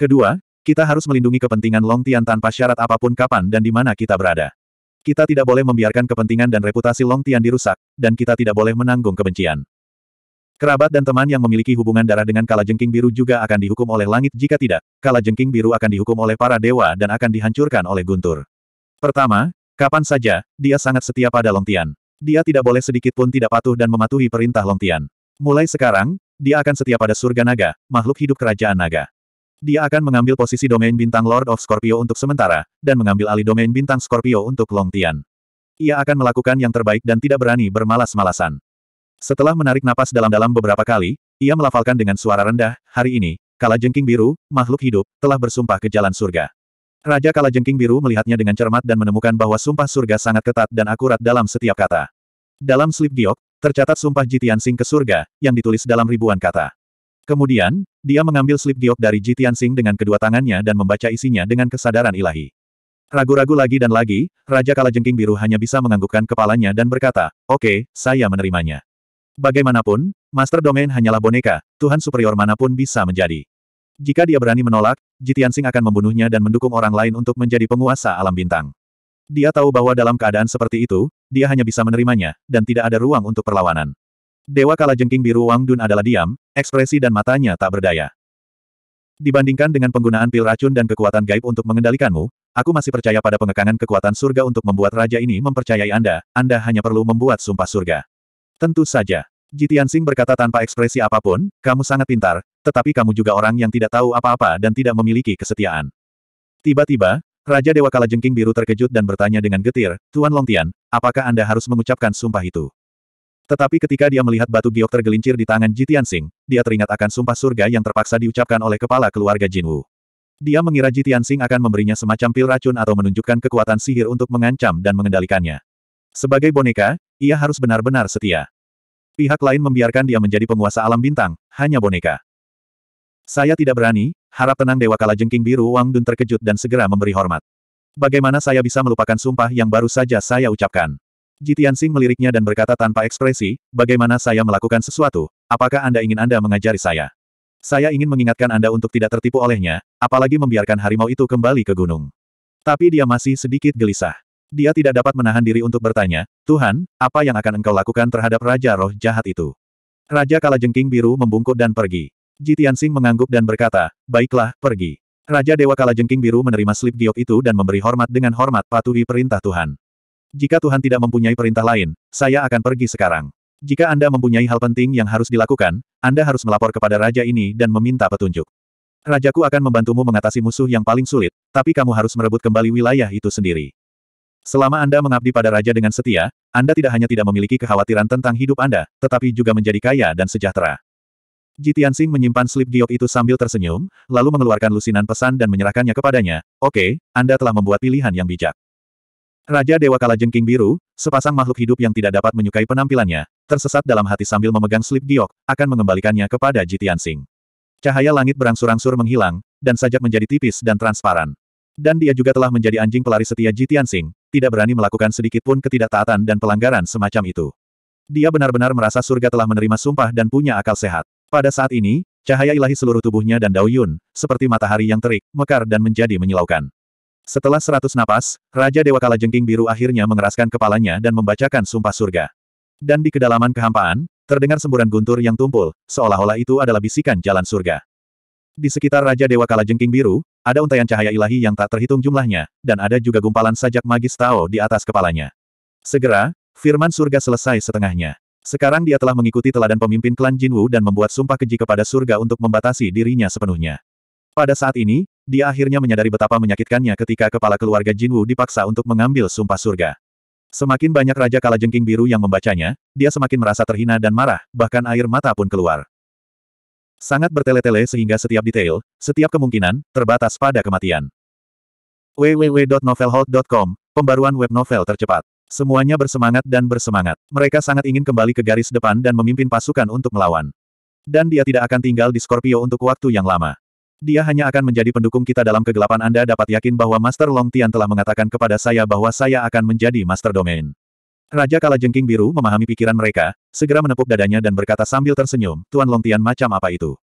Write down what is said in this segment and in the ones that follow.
Kedua, kita harus melindungi kepentingan Long Tian tanpa syarat apapun kapan dan di mana kita berada. Kita tidak boleh membiarkan kepentingan dan reputasi Long Tian dirusak, dan kita tidak boleh menanggung kebencian. Kerabat dan teman yang memiliki hubungan darah dengan Kala Jengking biru juga akan dihukum oleh langit jika tidak, Kala Jengking biru akan dihukum oleh para dewa dan akan dihancurkan oleh guntur. Pertama, kapan saja, dia sangat setia pada Long Tian. Dia tidak boleh sedikit pun tidak patuh dan mematuhi perintah Long Tian. Mulai sekarang, dia akan setia pada surga naga, makhluk hidup kerajaan naga. Dia akan mengambil posisi domain bintang Lord of Scorpio untuk sementara, dan mengambil alih domain bintang Scorpio untuk Long Tian. Ia akan melakukan yang terbaik dan tidak berani bermalas-malasan. Setelah menarik napas dalam-dalam beberapa kali, ia melafalkan dengan suara rendah, hari ini, Kala Jengking Biru, makhluk hidup, telah bersumpah ke jalan surga. Raja Kala Jengking Biru melihatnya dengan cermat dan menemukan bahwa sumpah surga sangat ketat dan akurat dalam setiap kata. Dalam slip giok, tercatat sumpah Jitian Sing ke surga, yang ditulis dalam ribuan kata. Kemudian, dia mengambil slip giok dari Ji Tianxing dengan kedua tangannya dan membaca isinya dengan kesadaran ilahi. Ragu-ragu lagi dan lagi, Raja Kalajengking Biru hanya bisa menganggukkan kepalanya dan berkata, Oke, okay, saya menerimanya. Bagaimanapun, Master Domain hanyalah boneka, Tuhan Superior manapun bisa menjadi. Jika dia berani menolak, Ji Tianxing akan membunuhnya dan mendukung orang lain untuk menjadi penguasa alam bintang. Dia tahu bahwa dalam keadaan seperti itu, dia hanya bisa menerimanya, dan tidak ada ruang untuk perlawanan. Dewa Kala Jengking Biru Wang Dun adalah diam, ekspresi dan matanya tak berdaya. Dibandingkan dengan penggunaan pil racun dan kekuatan gaib untuk mengendalikanmu, aku masih percaya pada pengekangan kekuatan surga untuk membuat raja ini mempercayai Anda, Anda hanya perlu membuat sumpah surga. Tentu saja. Jitian Sing berkata tanpa ekspresi apapun, kamu sangat pintar, tetapi kamu juga orang yang tidak tahu apa-apa dan tidak memiliki kesetiaan. Tiba-tiba, Raja Dewa Kala Jengking Biru terkejut dan bertanya dengan getir, Tuan Longtian, apakah Anda harus mengucapkan sumpah itu? Tetapi ketika dia melihat batu giok tergelincir di tangan Jitian Sing, dia teringat akan sumpah surga yang terpaksa diucapkan oleh kepala keluarga Jin Wu. Dia mengira Jitian Sing akan memberinya semacam pil racun atau menunjukkan kekuatan sihir untuk mengancam dan mengendalikannya. Sebagai boneka, ia harus benar-benar setia. Pihak lain membiarkan dia menjadi penguasa alam bintang, hanya boneka. Saya tidak berani, harap tenang Dewa Kala Jengking Biru Wang Dun terkejut dan segera memberi hormat. Bagaimana saya bisa melupakan sumpah yang baru saja saya ucapkan? Jitian Sing meliriknya dan berkata tanpa ekspresi, bagaimana saya melakukan sesuatu, apakah Anda ingin Anda mengajari saya? Saya ingin mengingatkan Anda untuk tidak tertipu olehnya, apalagi membiarkan harimau itu kembali ke gunung. Tapi dia masih sedikit gelisah. Dia tidak dapat menahan diri untuk bertanya, Tuhan, apa yang akan engkau lakukan terhadap Raja Roh Jahat itu? Raja Kalajengking Biru membungkuk dan pergi. Jitian Sing mengangguk dan berkata, baiklah, pergi. Raja Dewa Kalajengking Biru menerima slip giok itu dan memberi hormat dengan hormat patuhi perintah Tuhan. Jika Tuhan tidak mempunyai perintah lain, saya akan pergi sekarang. Jika Anda mempunyai hal penting yang harus dilakukan, Anda harus melapor kepada raja ini dan meminta petunjuk. Rajaku akan membantumu mengatasi musuh yang paling sulit, tapi kamu harus merebut kembali wilayah itu sendiri. Selama Anda mengabdi pada raja dengan setia, Anda tidak hanya tidak memiliki kekhawatiran tentang hidup Anda, tetapi juga menjadi kaya dan sejahtera. Jitian Sing menyimpan slip giok itu sambil tersenyum, lalu mengeluarkan lusinan pesan dan menyerahkannya kepadanya, Oke, okay, Anda telah membuat pilihan yang bijak. Raja Dewa Kala Jengking Biru, sepasang makhluk hidup yang tidak dapat menyukai penampilannya, tersesat dalam hati sambil memegang slip giok, akan mengembalikannya kepada Jitian Cahaya langit berangsur-angsur menghilang, dan sajak menjadi tipis dan transparan. Dan dia juga telah menjadi anjing pelari setia Jitian tidak berani melakukan sedikitpun ketidaktaatan dan pelanggaran semacam itu. Dia benar-benar merasa surga telah menerima sumpah dan punya akal sehat. Pada saat ini, Cahaya ilahi seluruh tubuhnya dan Dao Yun, seperti matahari yang terik, mekar dan menjadi menyilaukan. Setelah seratus napas, Raja Dewa Kala Jengking Biru akhirnya mengeraskan kepalanya dan membacakan Sumpah Surga. Dan di kedalaman kehampaan, terdengar semburan guntur yang tumpul, seolah-olah itu adalah bisikan jalan surga. Di sekitar Raja Dewa Kala Jengking Biru, ada untaian cahaya ilahi yang tak terhitung jumlahnya, dan ada juga gumpalan sajak magis Tao di atas kepalanya. Segera, firman surga selesai setengahnya. Sekarang dia telah mengikuti teladan pemimpin klan Jinwu dan membuat sumpah keji kepada surga untuk membatasi dirinya sepenuhnya. Pada saat ini, dia akhirnya menyadari betapa menyakitkannya ketika kepala keluarga Jinwu dipaksa untuk mengambil sumpah surga. Semakin banyak Raja Kalajengking Biru yang membacanya, dia semakin merasa terhina dan marah, bahkan air mata pun keluar. Sangat bertele-tele sehingga setiap detail, setiap kemungkinan, terbatas pada kematian. www.novelhold.com, pembaruan web novel tercepat. Semuanya bersemangat dan bersemangat. Mereka sangat ingin kembali ke garis depan dan memimpin pasukan untuk melawan. Dan dia tidak akan tinggal di Scorpio untuk waktu yang lama. Dia hanya akan menjadi pendukung kita dalam kegelapan Anda dapat yakin bahwa Master Long Tian telah mengatakan kepada saya bahwa saya akan menjadi Master Domain. Raja Jengking Biru memahami pikiran mereka, segera menepuk dadanya dan berkata sambil tersenyum, Tuan Long Tian macam apa itu?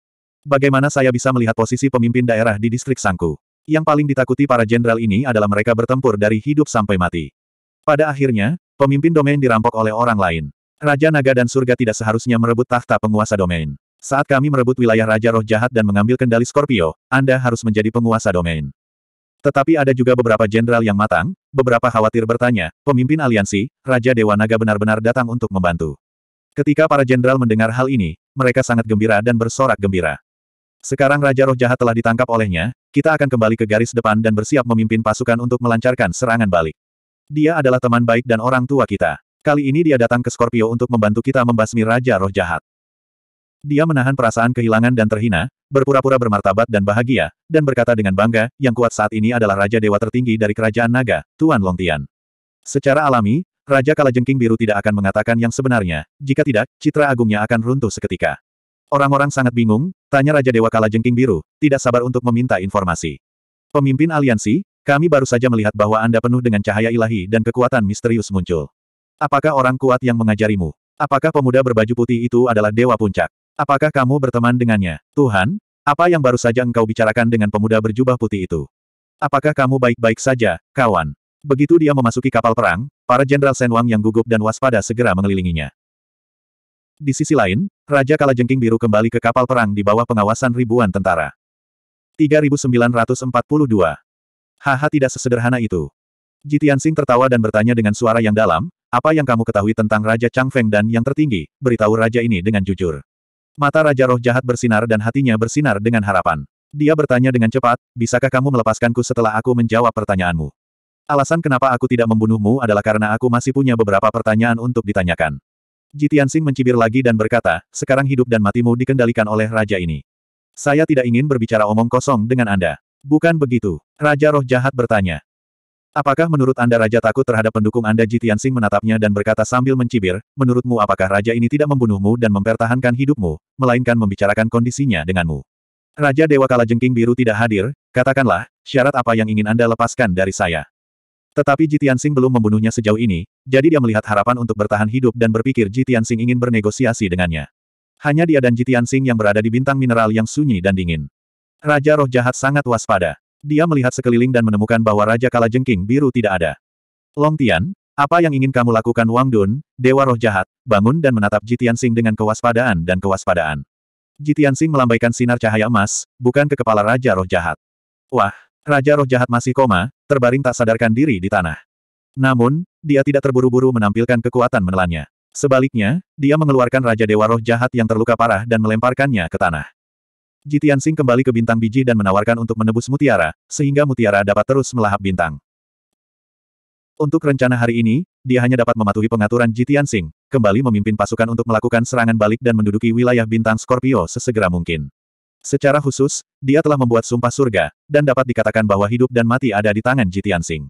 Bagaimana saya bisa melihat posisi pemimpin daerah di distrik Sangku? Yang paling ditakuti para jenderal ini adalah mereka bertempur dari hidup sampai mati. Pada akhirnya, pemimpin domain dirampok oleh orang lain. Raja Naga dan Surga tidak seharusnya merebut tahta penguasa domain. Saat kami merebut wilayah Raja Roh Jahat dan mengambil kendali Scorpio, Anda harus menjadi penguasa domain. Tetapi ada juga beberapa jenderal yang matang, beberapa khawatir bertanya, pemimpin aliansi, Raja Dewa Naga benar-benar datang untuk membantu. Ketika para jenderal mendengar hal ini, mereka sangat gembira dan bersorak gembira. Sekarang Raja Roh Jahat telah ditangkap olehnya, kita akan kembali ke garis depan dan bersiap memimpin pasukan untuk melancarkan serangan balik. Dia adalah teman baik dan orang tua kita. Kali ini dia datang ke Scorpio untuk membantu kita membasmi Raja Roh Jahat. Dia menahan perasaan kehilangan dan terhina, berpura-pura bermartabat dan bahagia, dan berkata dengan bangga, yang kuat saat ini adalah Raja Dewa tertinggi dari Kerajaan Naga, Tuan Longtian. Secara alami, Raja Kalajengking Biru tidak akan mengatakan yang sebenarnya, jika tidak, citra agungnya akan runtuh seketika. Orang-orang sangat bingung, tanya Raja Dewa Kalajengking Biru, tidak sabar untuk meminta informasi. Pemimpin aliansi, kami baru saja melihat bahwa Anda penuh dengan cahaya ilahi dan kekuatan misterius muncul. Apakah orang kuat yang mengajarimu? Apakah pemuda berbaju putih itu adalah Dewa Puncak? Apakah kamu berteman dengannya? Tuhan, apa yang baru saja engkau bicarakan dengan pemuda berjubah putih itu? Apakah kamu baik-baik saja, kawan? Begitu dia memasuki kapal perang, para Jenderal Senwang yang gugup dan waspada segera mengelilinginya. Di sisi lain, Raja Kalajengking Biru kembali ke kapal perang di bawah pengawasan ribuan tentara. 3942. Haha tidak sesederhana itu. Jitian Sing tertawa dan bertanya dengan suara yang dalam, apa yang kamu ketahui tentang Raja Chang Feng dan yang tertinggi, beritahu Raja ini dengan jujur. Mata Raja Roh Jahat bersinar dan hatinya bersinar dengan harapan. Dia bertanya dengan cepat, bisakah kamu melepaskanku setelah aku menjawab pertanyaanmu? Alasan kenapa aku tidak membunuhmu adalah karena aku masih punya beberapa pertanyaan untuk ditanyakan. Jitian Sing mencibir lagi dan berkata, sekarang hidup dan matimu dikendalikan oleh raja ini. Saya tidak ingin berbicara omong kosong dengan Anda. Bukan begitu? Raja Roh Jahat bertanya. Apakah menurut Anda Raja takut terhadap pendukung Anda Ji Tianxing menatapnya dan berkata sambil mencibir, menurutmu apakah Raja ini tidak membunuhmu dan mempertahankan hidupmu, melainkan membicarakan kondisinya denganmu? Raja Dewa Kala Jengking Biru tidak hadir, katakanlah, syarat apa yang ingin Anda lepaskan dari saya? Tetapi Ji Tianxing belum membunuhnya sejauh ini, jadi dia melihat harapan untuk bertahan hidup dan berpikir Ji Tianxing ingin bernegosiasi dengannya. Hanya dia dan Ji Tianxing yang berada di bintang mineral yang sunyi dan dingin. Raja roh jahat sangat waspada. Dia melihat sekeliling dan menemukan bahwa Raja Kala Jengking biru tidak ada. Long Tian, apa yang ingin kamu lakukan Wang Dun, Dewa Roh Jahat, bangun dan menatap Jitian Sing dengan kewaspadaan dan kewaspadaan. Jitian Sing melambaikan sinar cahaya emas, bukan ke kepala Raja Roh Jahat. Wah, Raja Roh Jahat masih koma, terbaring tak sadarkan diri di tanah. Namun, dia tidak terburu-buru menampilkan kekuatan menelannya. Sebaliknya, dia mengeluarkan Raja Dewa Roh Jahat yang terluka parah dan melemparkannya ke tanah. Jitian Sing kembali ke bintang biji dan menawarkan untuk menebus mutiara, sehingga mutiara dapat terus melahap bintang. Untuk rencana hari ini, dia hanya dapat mematuhi pengaturan Jitian Sing, kembali memimpin pasukan untuk melakukan serangan balik dan menduduki wilayah bintang Scorpio sesegera mungkin. Secara khusus, dia telah membuat sumpah surga, dan dapat dikatakan bahwa hidup dan mati ada di tangan Jitian Sing.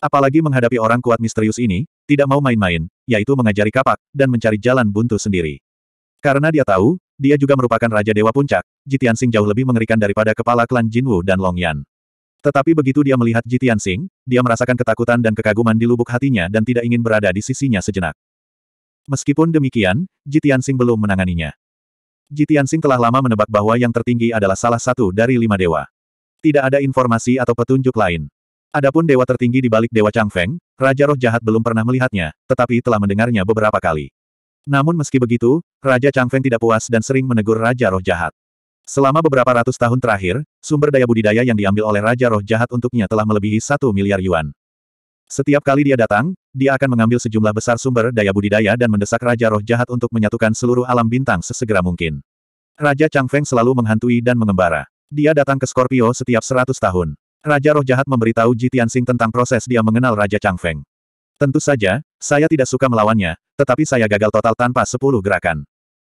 Apalagi menghadapi orang kuat misterius ini, tidak mau main-main, yaitu mengajari kapak, dan mencari jalan buntu sendiri. Karena dia tahu, dia juga merupakan Raja Dewa Puncak, Jitian Sing jauh lebih mengerikan daripada kepala klan Jinwu dan Long Yan. Tetapi begitu dia melihat Jitian Sing, dia merasakan ketakutan dan kekaguman di lubuk hatinya dan tidak ingin berada di sisinya sejenak. Meskipun demikian, Jitian Sing belum menanganinya. Jitian Sing telah lama menebak bahwa yang tertinggi adalah salah satu dari lima dewa. Tidak ada informasi atau petunjuk lain. Adapun dewa tertinggi di balik dewa Changfeng, Raja Roh Jahat belum pernah melihatnya, tetapi telah mendengarnya beberapa kali. Namun meski begitu, Raja Chang Feng tidak puas dan sering menegur Raja Roh Jahat. Selama beberapa ratus tahun terakhir, sumber daya budidaya yang diambil oleh Raja Roh Jahat untuknya telah melebihi satu miliar yuan. Setiap kali dia datang, dia akan mengambil sejumlah besar sumber daya budidaya dan mendesak Raja Roh Jahat untuk menyatukan seluruh alam bintang sesegera mungkin. Raja Chang Feng selalu menghantui dan mengembara. Dia datang ke Scorpio setiap seratus tahun. Raja Roh Jahat memberitahu Ji Tianxing tentang proses dia mengenal Raja Chang Feng. Tentu saja, saya tidak suka melawannya, tetapi saya gagal total tanpa sepuluh gerakan.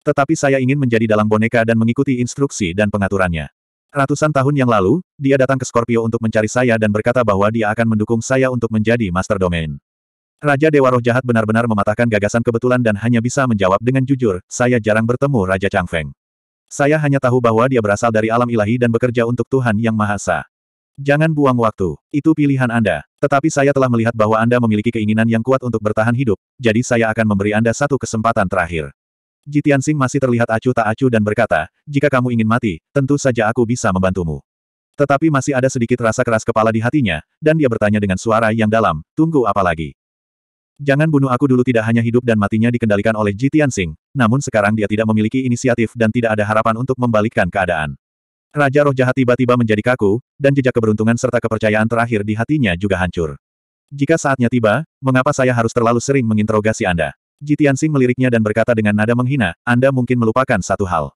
Tetapi saya ingin menjadi dalang boneka dan mengikuti instruksi dan pengaturannya. Ratusan tahun yang lalu, dia datang ke Scorpio untuk mencari saya dan berkata bahwa dia akan mendukung saya untuk menjadi Master Domain. Raja Dewa Roh Jahat benar-benar mematahkan gagasan kebetulan dan hanya bisa menjawab dengan jujur, saya jarang bertemu Raja Chang Feng. Saya hanya tahu bahwa dia berasal dari alam ilahi dan bekerja untuk Tuhan Yang Maha Esa. Jangan buang waktu, itu pilihan Anda. Tetapi saya telah melihat bahwa Anda memiliki keinginan yang kuat untuk bertahan hidup, jadi saya akan memberi Anda satu kesempatan terakhir. Jitian Sing masih terlihat acuh tak acuh dan berkata, jika kamu ingin mati, tentu saja aku bisa membantumu. Tetapi masih ada sedikit rasa keras kepala di hatinya, dan dia bertanya dengan suara yang dalam, tunggu apa lagi? Jangan bunuh aku dulu tidak hanya hidup dan matinya dikendalikan oleh Jitian Sing, namun sekarang dia tidak memiliki inisiatif dan tidak ada harapan untuk membalikkan keadaan. Raja roh jahat tiba-tiba menjadi kaku, dan jejak keberuntungan serta kepercayaan terakhir di hatinya juga hancur. Jika saatnya tiba, mengapa saya harus terlalu sering menginterogasi Anda? Jitiansing meliriknya dan berkata dengan nada menghina, Anda mungkin melupakan satu hal.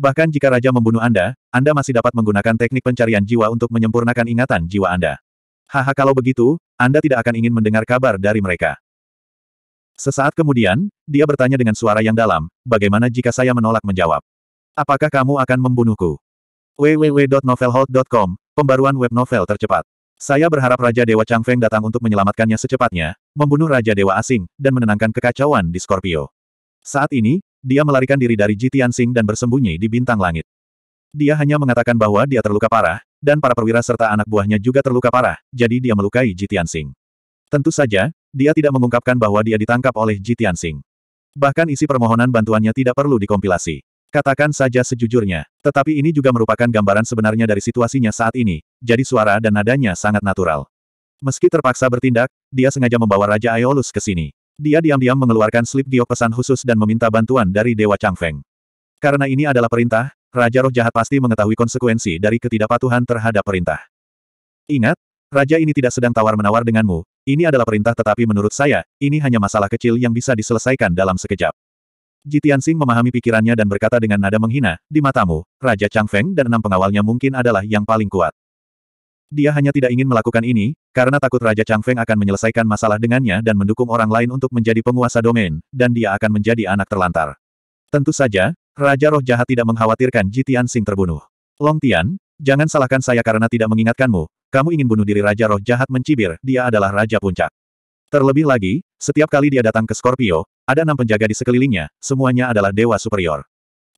Bahkan jika Raja membunuh Anda, Anda masih dapat menggunakan teknik pencarian jiwa untuk menyempurnakan ingatan jiwa Anda. Haha kalau begitu, Anda tidak akan ingin mendengar kabar dari mereka. Sesaat kemudian, dia bertanya dengan suara yang dalam, bagaimana jika saya menolak menjawab? Apakah kamu akan membunuhku? www.novelhold.com, pembaruan web novel tercepat. Saya berharap Raja Dewa Chang Feng datang untuk menyelamatkannya secepatnya, membunuh Raja Dewa asing, dan menenangkan kekacauan di Scorpio. Saat ini, dia melarikan diri dari Sing dan bersembunyi di bintang langit. Dia hanya mengatakan bahwa dia terluka parah, dan para perwira serta anak buahnya juga terluka parah, jadi dia melukai Sing. Tentu saja, dia tidak mengungkapkan bahwa dia ditangkap oleh Sing. Bahkan isi permohonan bantuannya tidak perlu dikompilasi. Katakan saja sejujurnya, tetapi ini juga merupakan gambaran sebenarnya dari situasinya saat ini, jadi suara dan nadanya sangat natural. Meski terpaksa bertindak, dia sengaja membawa Raja Aeolus ke sini. Dia diam-diam mengeluarkan slip giok pesan khusus dan meminta bantuan dari Dewa Changfeng. Karena ini adalah perintah, Raja Roh Jahat pasti mengetahui konsekuensi dari ketidakpatuhan terhadap perintah. Ingat, Raja ini tidak sedang tawar-menawar denganmu, ini adalah perintah tetapi menurut saya, ini hanya masalah kecil yang bisa diselesaikan dalam sekejap. Jitian Sing memahami pikirannya dan berkata dengan nada menghina, di matamu, Raja Chang Feng dan enam pengawalnya mungkin adalah yang paling kuat. Dia hanya tidak ingin melakukan ini, karena takut Raja Chang Feng akan menyelesaikan masalah dengannya dan mendukung orang lain untuk menjadi penguasa domain, dan dia akan menjadi anak terlantar. Tentu saja, Raja Roh Jahat tidak mengkhawatirkan Jitian Sing terbunuh. Long Tian, jangan salahkan saya karena tidak mengingatkanmu, kamu ingin bunuh diri Raja Roh Jahat mencibir, dia adalah Raja Puncak. Terlebih lagi, setiap kali dia datang ke Scorpio, ada enam penjaga di sekelilingnya, semuanya adalah dewa superior.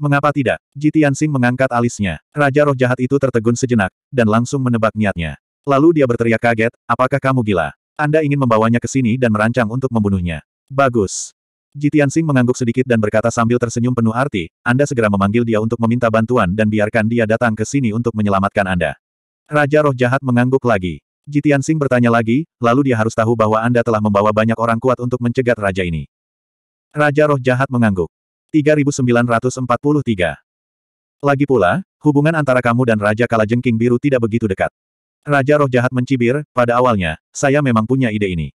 Mengapa tidak? Jitian Sing mengangkat alisnya. Raja roh jahat itu tertegun sejenak, dan langsung menebak niatnya. Lalu dia berteriak kaget, apakah kamu gila? Anda ingin membawanya ke sini dan merancang untuk membunuhnya. Bagus. Jitian Sing mengangguk sedikit dan berkata sambil tersenyum penuh arti, Anda segera memanggil dia untuk meminta bantuan dan biarkan dia datang ke sini untuk menyelamatkan Anda. Raja roh jahat mengangguk lagi. Jitian Sing bertanya lagi, lalu dia harus tahu bahwa Anda telah membawa banyak orang kuat untuk mencegat raja ini. Raja roh jahat mengangguk. 3943. Lagi pula, hubungan antara kamu dan Raja Kalajengking Biru tidak begitu dekat. Raja roh jahat mencibir, pada awalnya, saya memang punya ide ini.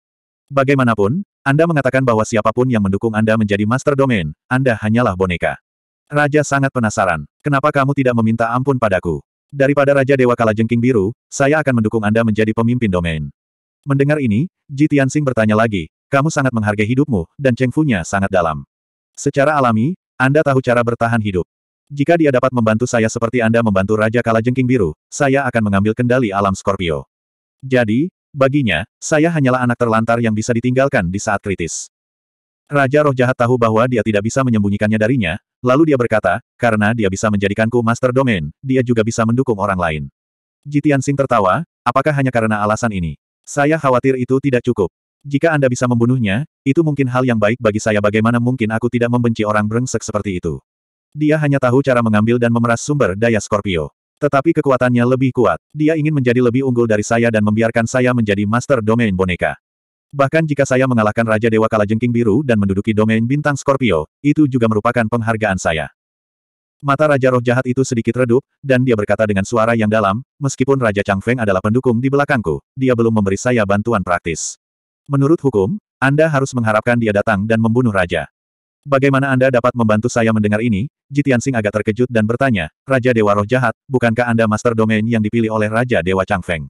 Bagaimanapun, Anda mengatakan bahwa siapapun yang mendukung Anda menjadi master domain, Anda hanyalah boneka. Raja sangat penasaran. Kenapa kamu tidak meminta ampun padaku? Daripada Raja Dewa Kalajengking Biru, saya akan mendukung Anda menjadi pemimpin domain. Mendengar ini, Ji Tianxing bertanya lagi, kamu sangat menghargai hidupmu, dan Fu-nya sangat dalam. Secara alami, Anda tahu cara bertahan hidup. Jika dia dapat membantu saya seperti Anda membantu Raja Kalajengking Biru, saya akan mengambil kendali alam Scorpio. Jadi, baginya, saya hanyalah anak terlantar yang bisa ditinggalkan di saat kritis. Raja roh jahat tahu bahwa dia tidak bisa menyembunyikannya darinya, lalu dia berkata, karena dia bisa menjadikanku master domain, dia juga bisa mendukung orang lain. Jitian Sing tertawa, apakah hanya karena alasan ini? Saya khawatir itu tidak cukup. Jika Anda bisa membunuhnya, itu mungkin hal yang baik bagi saya bagaimana mungkin aku tidak membenci orang brengsek seperti itu. Dia hanya tahu cara mengambil dan memeras sumber daya Scorpio. Tetapi kekuatannya lebih kuat. Dia ingin menjadi lebih unggul dari saya dan membiarkan saya menjadi master domain boneka. Bahkan jika saya mengalahkan Raja Dewa Kalajengking Biru dan menduduki domain bintang Scorpio, itu juga merupakan penghargaan saya. Mata Raja Roh Jahat itu sedikit redup, dan dia berkata dengan suara yang dalam, meskipun Raja Chang Feng adalah pendukung di belakangku, dia belum memberi saya bantuan praktis. Menurut hukum, Anda harus mengharapkan dia datang dan membunuh Raja. Bagaimana Anda dapat membantu saya mendengar ini? Jitian Sing agak terkejut dan bertanya, Raja Dewa Roh Jahat, bukankah Anda Master Domain yang dipilih oleh Raja Dewa Chang Feng?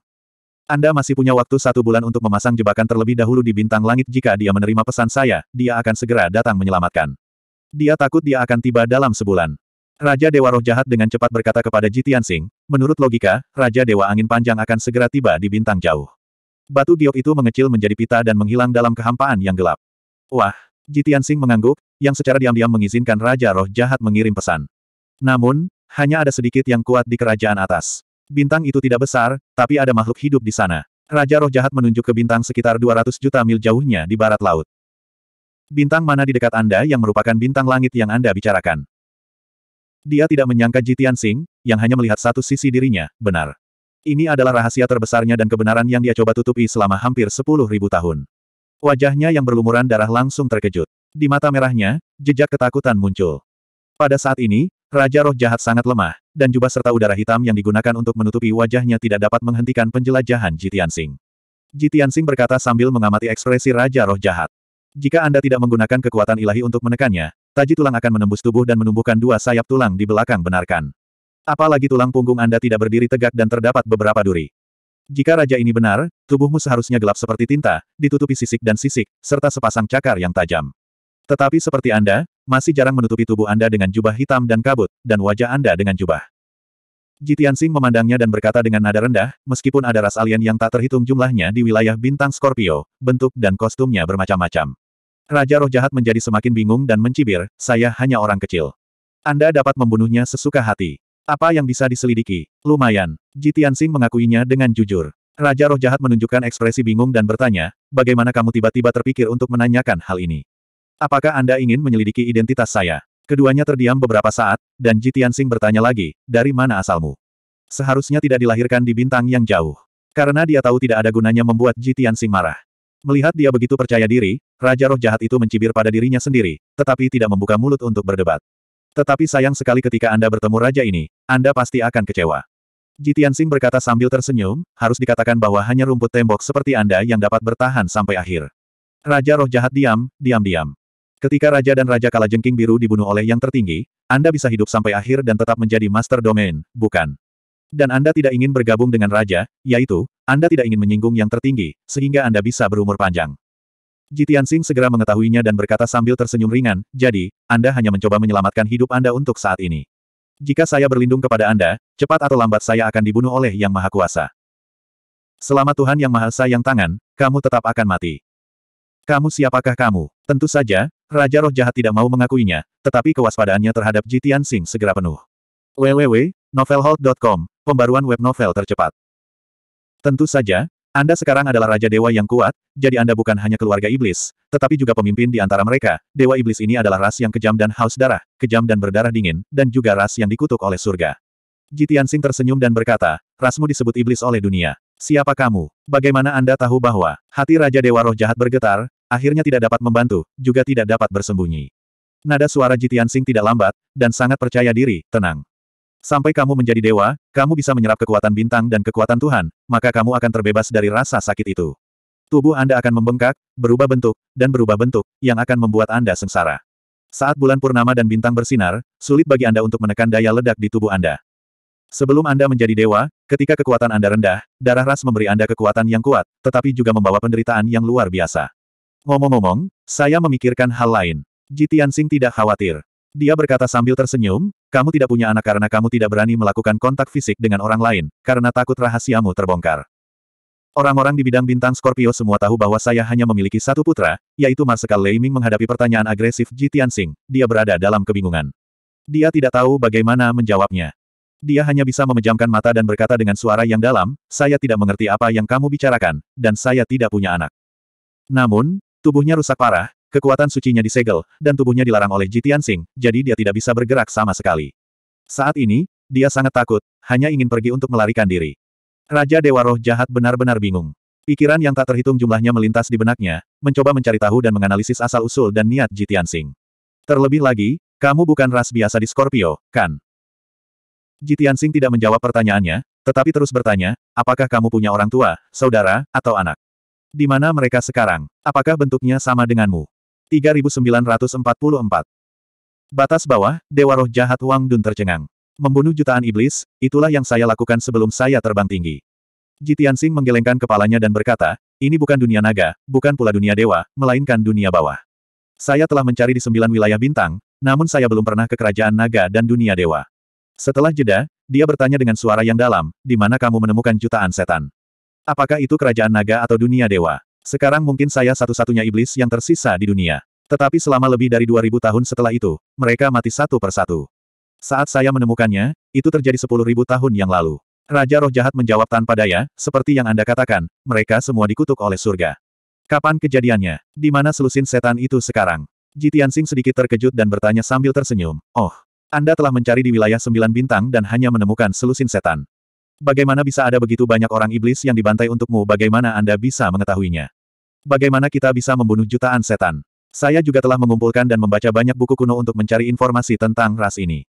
Anda masih punya waktu satu bulan untuk memasang jebakan terlebih dahulu di bintang langit jika dia menerima pesan saya, dia akan segera datang menyelamatkan. Dia takut dia akan tiba dalam sebulan. Raja Dewa Roh Jahat dengan cepat berkata kepada Jitian Tianxing, menurut logika, Raja Dewa Angin Panjang akan segera tiba di bintang jauh. Batu giok itu mengecil menjadi pita dan menghilang dalam kehampaan yang gelap. Wah, Jitian Tianxing mengangguk, yang secara diam-diam mengizinkan Raja Roh Jahat mengirim pesan. Namun, hanya ada sedikit yang kuat di kerajaan atas. Bintang itu tidak besar, tapi ada makhluk hidup di sana. Raja roh jahat menunjuk ke bintang sekitar 200 juta mil jauhnya di barat laut. Bintang mana di dekat Anda yang merupakan bintang langit yang Anda bicarakan? Dia tidak menyangka Jitian Sing, yang hanya melihat satu sisi dirinya, benar. Ini adalah rahasia terbesarnya dan kebenaran yang dia coba tutupi selama hampir ribu tahun. Wajahnya yang berlumuran darah langsung terkejut. Di mata merahnya, jejak ketakutan muncul. Pada saat ini, Raja roh jahat sangat lemah, dan jubah serta udara hitam yang digunakan untuk menutupi wajahnya tidak dapat menghentikan penjelajahan Jitian Sing. Jitian Sing berkata sambil mengamati ekspresi Raja roh jahat. Jika Anda tidak menggunakan kekuatan ilahi untuk menekannya, taji tulang akan menembus tubuh dan menumbuhkan dua sayap tulang di belakang benarkan. Apalagi tulang punggung Anda tidak berdiri tegak dan terdapat beberapa duri. Jika raja ini benar, tubuhmu seharusnya gelap seperti tinta, ditutupi sisik dan sisik, serta sepasang cakar yang tajam. Tetapi seperti Anda, masih jarang menutupi tubuh Anda dengan jubah hitam dan kabut, dan wajah Anda dengan jubah. Jitian Sing memandangnya dan berkata dengan nada rendah, meskipun ada ras alien yang tak terhitung jumlahnya di wilayah bintang Scorpio, bentuk dan kostumnya bermacam-macam. Raja roh jahat menjadi semakin bingung dan mencibir, saya hanya orang kecil. Anda dapat membunuhnya sesuka hati. Apa yang bisa diselidiki? Lumayan. Jitian Sing mengakuinya dengan jujur. Raja roh jahat menunjukkan ekspresi bingung dan bertanya, bagaimana kamu tiba-tiba terpikir untuk menanyakan hal ini? Apakah Anda ingin menyelidiki identitas saya? Keduanya terdiam beberapa saat, dan Jitian Singh bertanya lagi, dari mana asalmu? Seharusnya tidak dilahirkan di bintang yang jauh. Karena dia tahu tidak ada gunanya membuat Jitian Singh marah. Melihat dia begitu percaya diri, Raja Roh Jahat itu mencibir pada dirinya sendiri, tetapi tidak membuka mulut untuk berdebat. Tetapi sayang sekali ketika Anda bertemu Raja ini, Anda pasti akan kecewa. Jitian Singh berkata sambil tersenyum, harus dikatakan bahwa hanya rumput tembok seperti Anda yang dapat bertahan sampai akhir. Raja Roh Jahat diam, diam-diam. Ketika Raja dan Raja Kalajengking Biru dibunuh oleh yang tertinggi, Anda bisa hidup sampai akhir dan tetap menjadi Master Domain, bukan? Dan Anda tidak ingin bergabung dengan Raja, yaitu, Anda tidak ingin menyinggung yang tertinggi, sehingga Anda bisa berumur panjang. Jitian Sing segera mengetahuinya dan berkata sambil tersenyum ringan, jadi, Anda hanya mencoba menyelamatkan hidup Anda untuk saat ini. Jika saya berlindung kepada Anda, cepat atau lambat saya akan dibunuh oleh Yang Maha Kuasa. Selama Tuhan Yang Maha yang tangan, kamu tetap akan mati. Kamu siapakah kamu? Tentu saja, Raja roh jahat tidak mau mengakuinya, tetapi kewaspadaannya terhadap Jitian Singh segera penuh. www.novelhold.com, pembaruan web novel tercepat. Tentu saja, Anda sekarang adalah Raja Dewa yang kuat, jadi Anda bukan hanya keluarga iblis, tetapi juga pemimpin di antara mereka. Dewa iblis ini adalah ras yang kejam dan haus darah, kejam dan berdarah dingin, dan juga ras yang dikutuk oleh surga. Jitian Singh tersenyum dan berkata, rasmu disebut iblis oleh dunia. Siapa kamu? Bagaimana Anda tahu bahwa hati Raja Dewa Roh Jahat bergetar, akhirnya tidak dapat membantu, juga tidak dapat bersembunyi. Nada suara Jitian Sing tidak lambat, dan sangat percaya diri, tenang. Sampai kamu menjadi dewa, kamu bisa menyerap kekuatan bintang dan kekuatan Tuhan, maka kamu akan terbebas dari rasa sakit itu. Tubuh Anda akan membengkak, berubah bentuk, dan berubah bentuk, yang akan membuat Anda sengsara. Saat bulan purnama dan bintang bersinar, sulit bagi Anda untuk menekan daya ledak di tubuh Anda. Sebelum Anda menjadi dewa, ketika kekuatan Anda rendah, darah ras memberi Anda kekuatan yang kuat, tetapi juga membawa penderitaan yang luar biasa. Ngomong-ngomong, saya memikirkan hal lain. Ji Tianxing tidak khawatir. Dia berkata sambil tersenyum, kamu tidak punya anak karena kamu tidak berani melakukan kontak fisik dengan orang lain, karena takut rahasiamu terbongkar. Orang-orang di bidang bintang Scorpio semua tahu bahwa saya hanya memiliki satu putra, yaitu Marsekal Lei Ming menghadapi pertanyaan agresif Ji Tianxing, dia berada dalam kebingungan. Dia tidak tahu bagaimana menjawabnya. Dia hanya bisa memejamkan mata dan berkata dengan suara yang dalam, saya tidak mengerti apa yang kamu bicarakan, dan saya tidak punya anak. Namun, Tubuhnya rusak parah, kekuatan sucinya disegel, dan tubuhnya dilarang oleh Ji Tianxing, jadi dia tidak bisa bergerak sama sekali. Saat ini, dia sangat takut, hanya ingin pergi untuk melarikan diri. Raja Dewa Roh Jahat benar-benar bingung. Pikiran yang tak terhitung jumlahnya melintas di benaknya, mencoba mencari tahu dan menganalisis asal-usul dan niat Ji Tianxing. Terlebih lagi, kamu bukan ras biasa di Scorpio, kan? Ji Tianxing tidak menjawab pertanyaannya, tetapi terus bertanya, apakah kamu punya orang tua, saudara, atau anak? Di mana mereka sekarang? Apakah bentuknya sama denganmu? 3944. Batas bawah, Dewa Roh Jahat Wang Dun tercengang. Membunuh jutaan iblis, itulah yang saya lakukan sebelum saya terbang tinggi. Jitian Sing menggelengkan kepalanya dan berkata, ini bukan dunia naga, bukan pula dunia dewa, melainkan dunia bawah. Saya telah mencari di sembilan wilayah bintang, namun saya belum pernah ke kerajaan naga dan dunia dewa. Setelah jeda, dia bertanya dengan suara yang dalam, di mana kamu menemukan jutaan setan? Apakah itu kerajaan naga atau dunia dewa? Sekarang mungkin saya satu-satunya iblis yang tersisa di dunia. Tetapi selama lebih dari 2000 tahun setelah itu, mereka mati satu persatu. Saat saya menemukannya, itu terjadi 10.000 tahun yang lalu. Raja roh jahat menjawab tanpa daya, seperti yang Anda katakan, mereka semua dikutuk oleh surga. Kapan kejadiannya? Di mana selusin setan itu sekarang? Jitian Singh sedikit terkejut dan bertanya sambil tersenyum, Oh, Anda telah mencari di wilayah sembilan bintang dan hanya menemukan selusin setan. Bagaimana bisa ada begitu banyak orang iblis yang dibantai untukmu bagaimana Anda bisa mengetahuinya? Bagaimana kita bisa membunuh jutaan setan? Saya juga telah mengumpulkan dan membaca banyak buku kuno untuk mencari informasi tentang ras ini.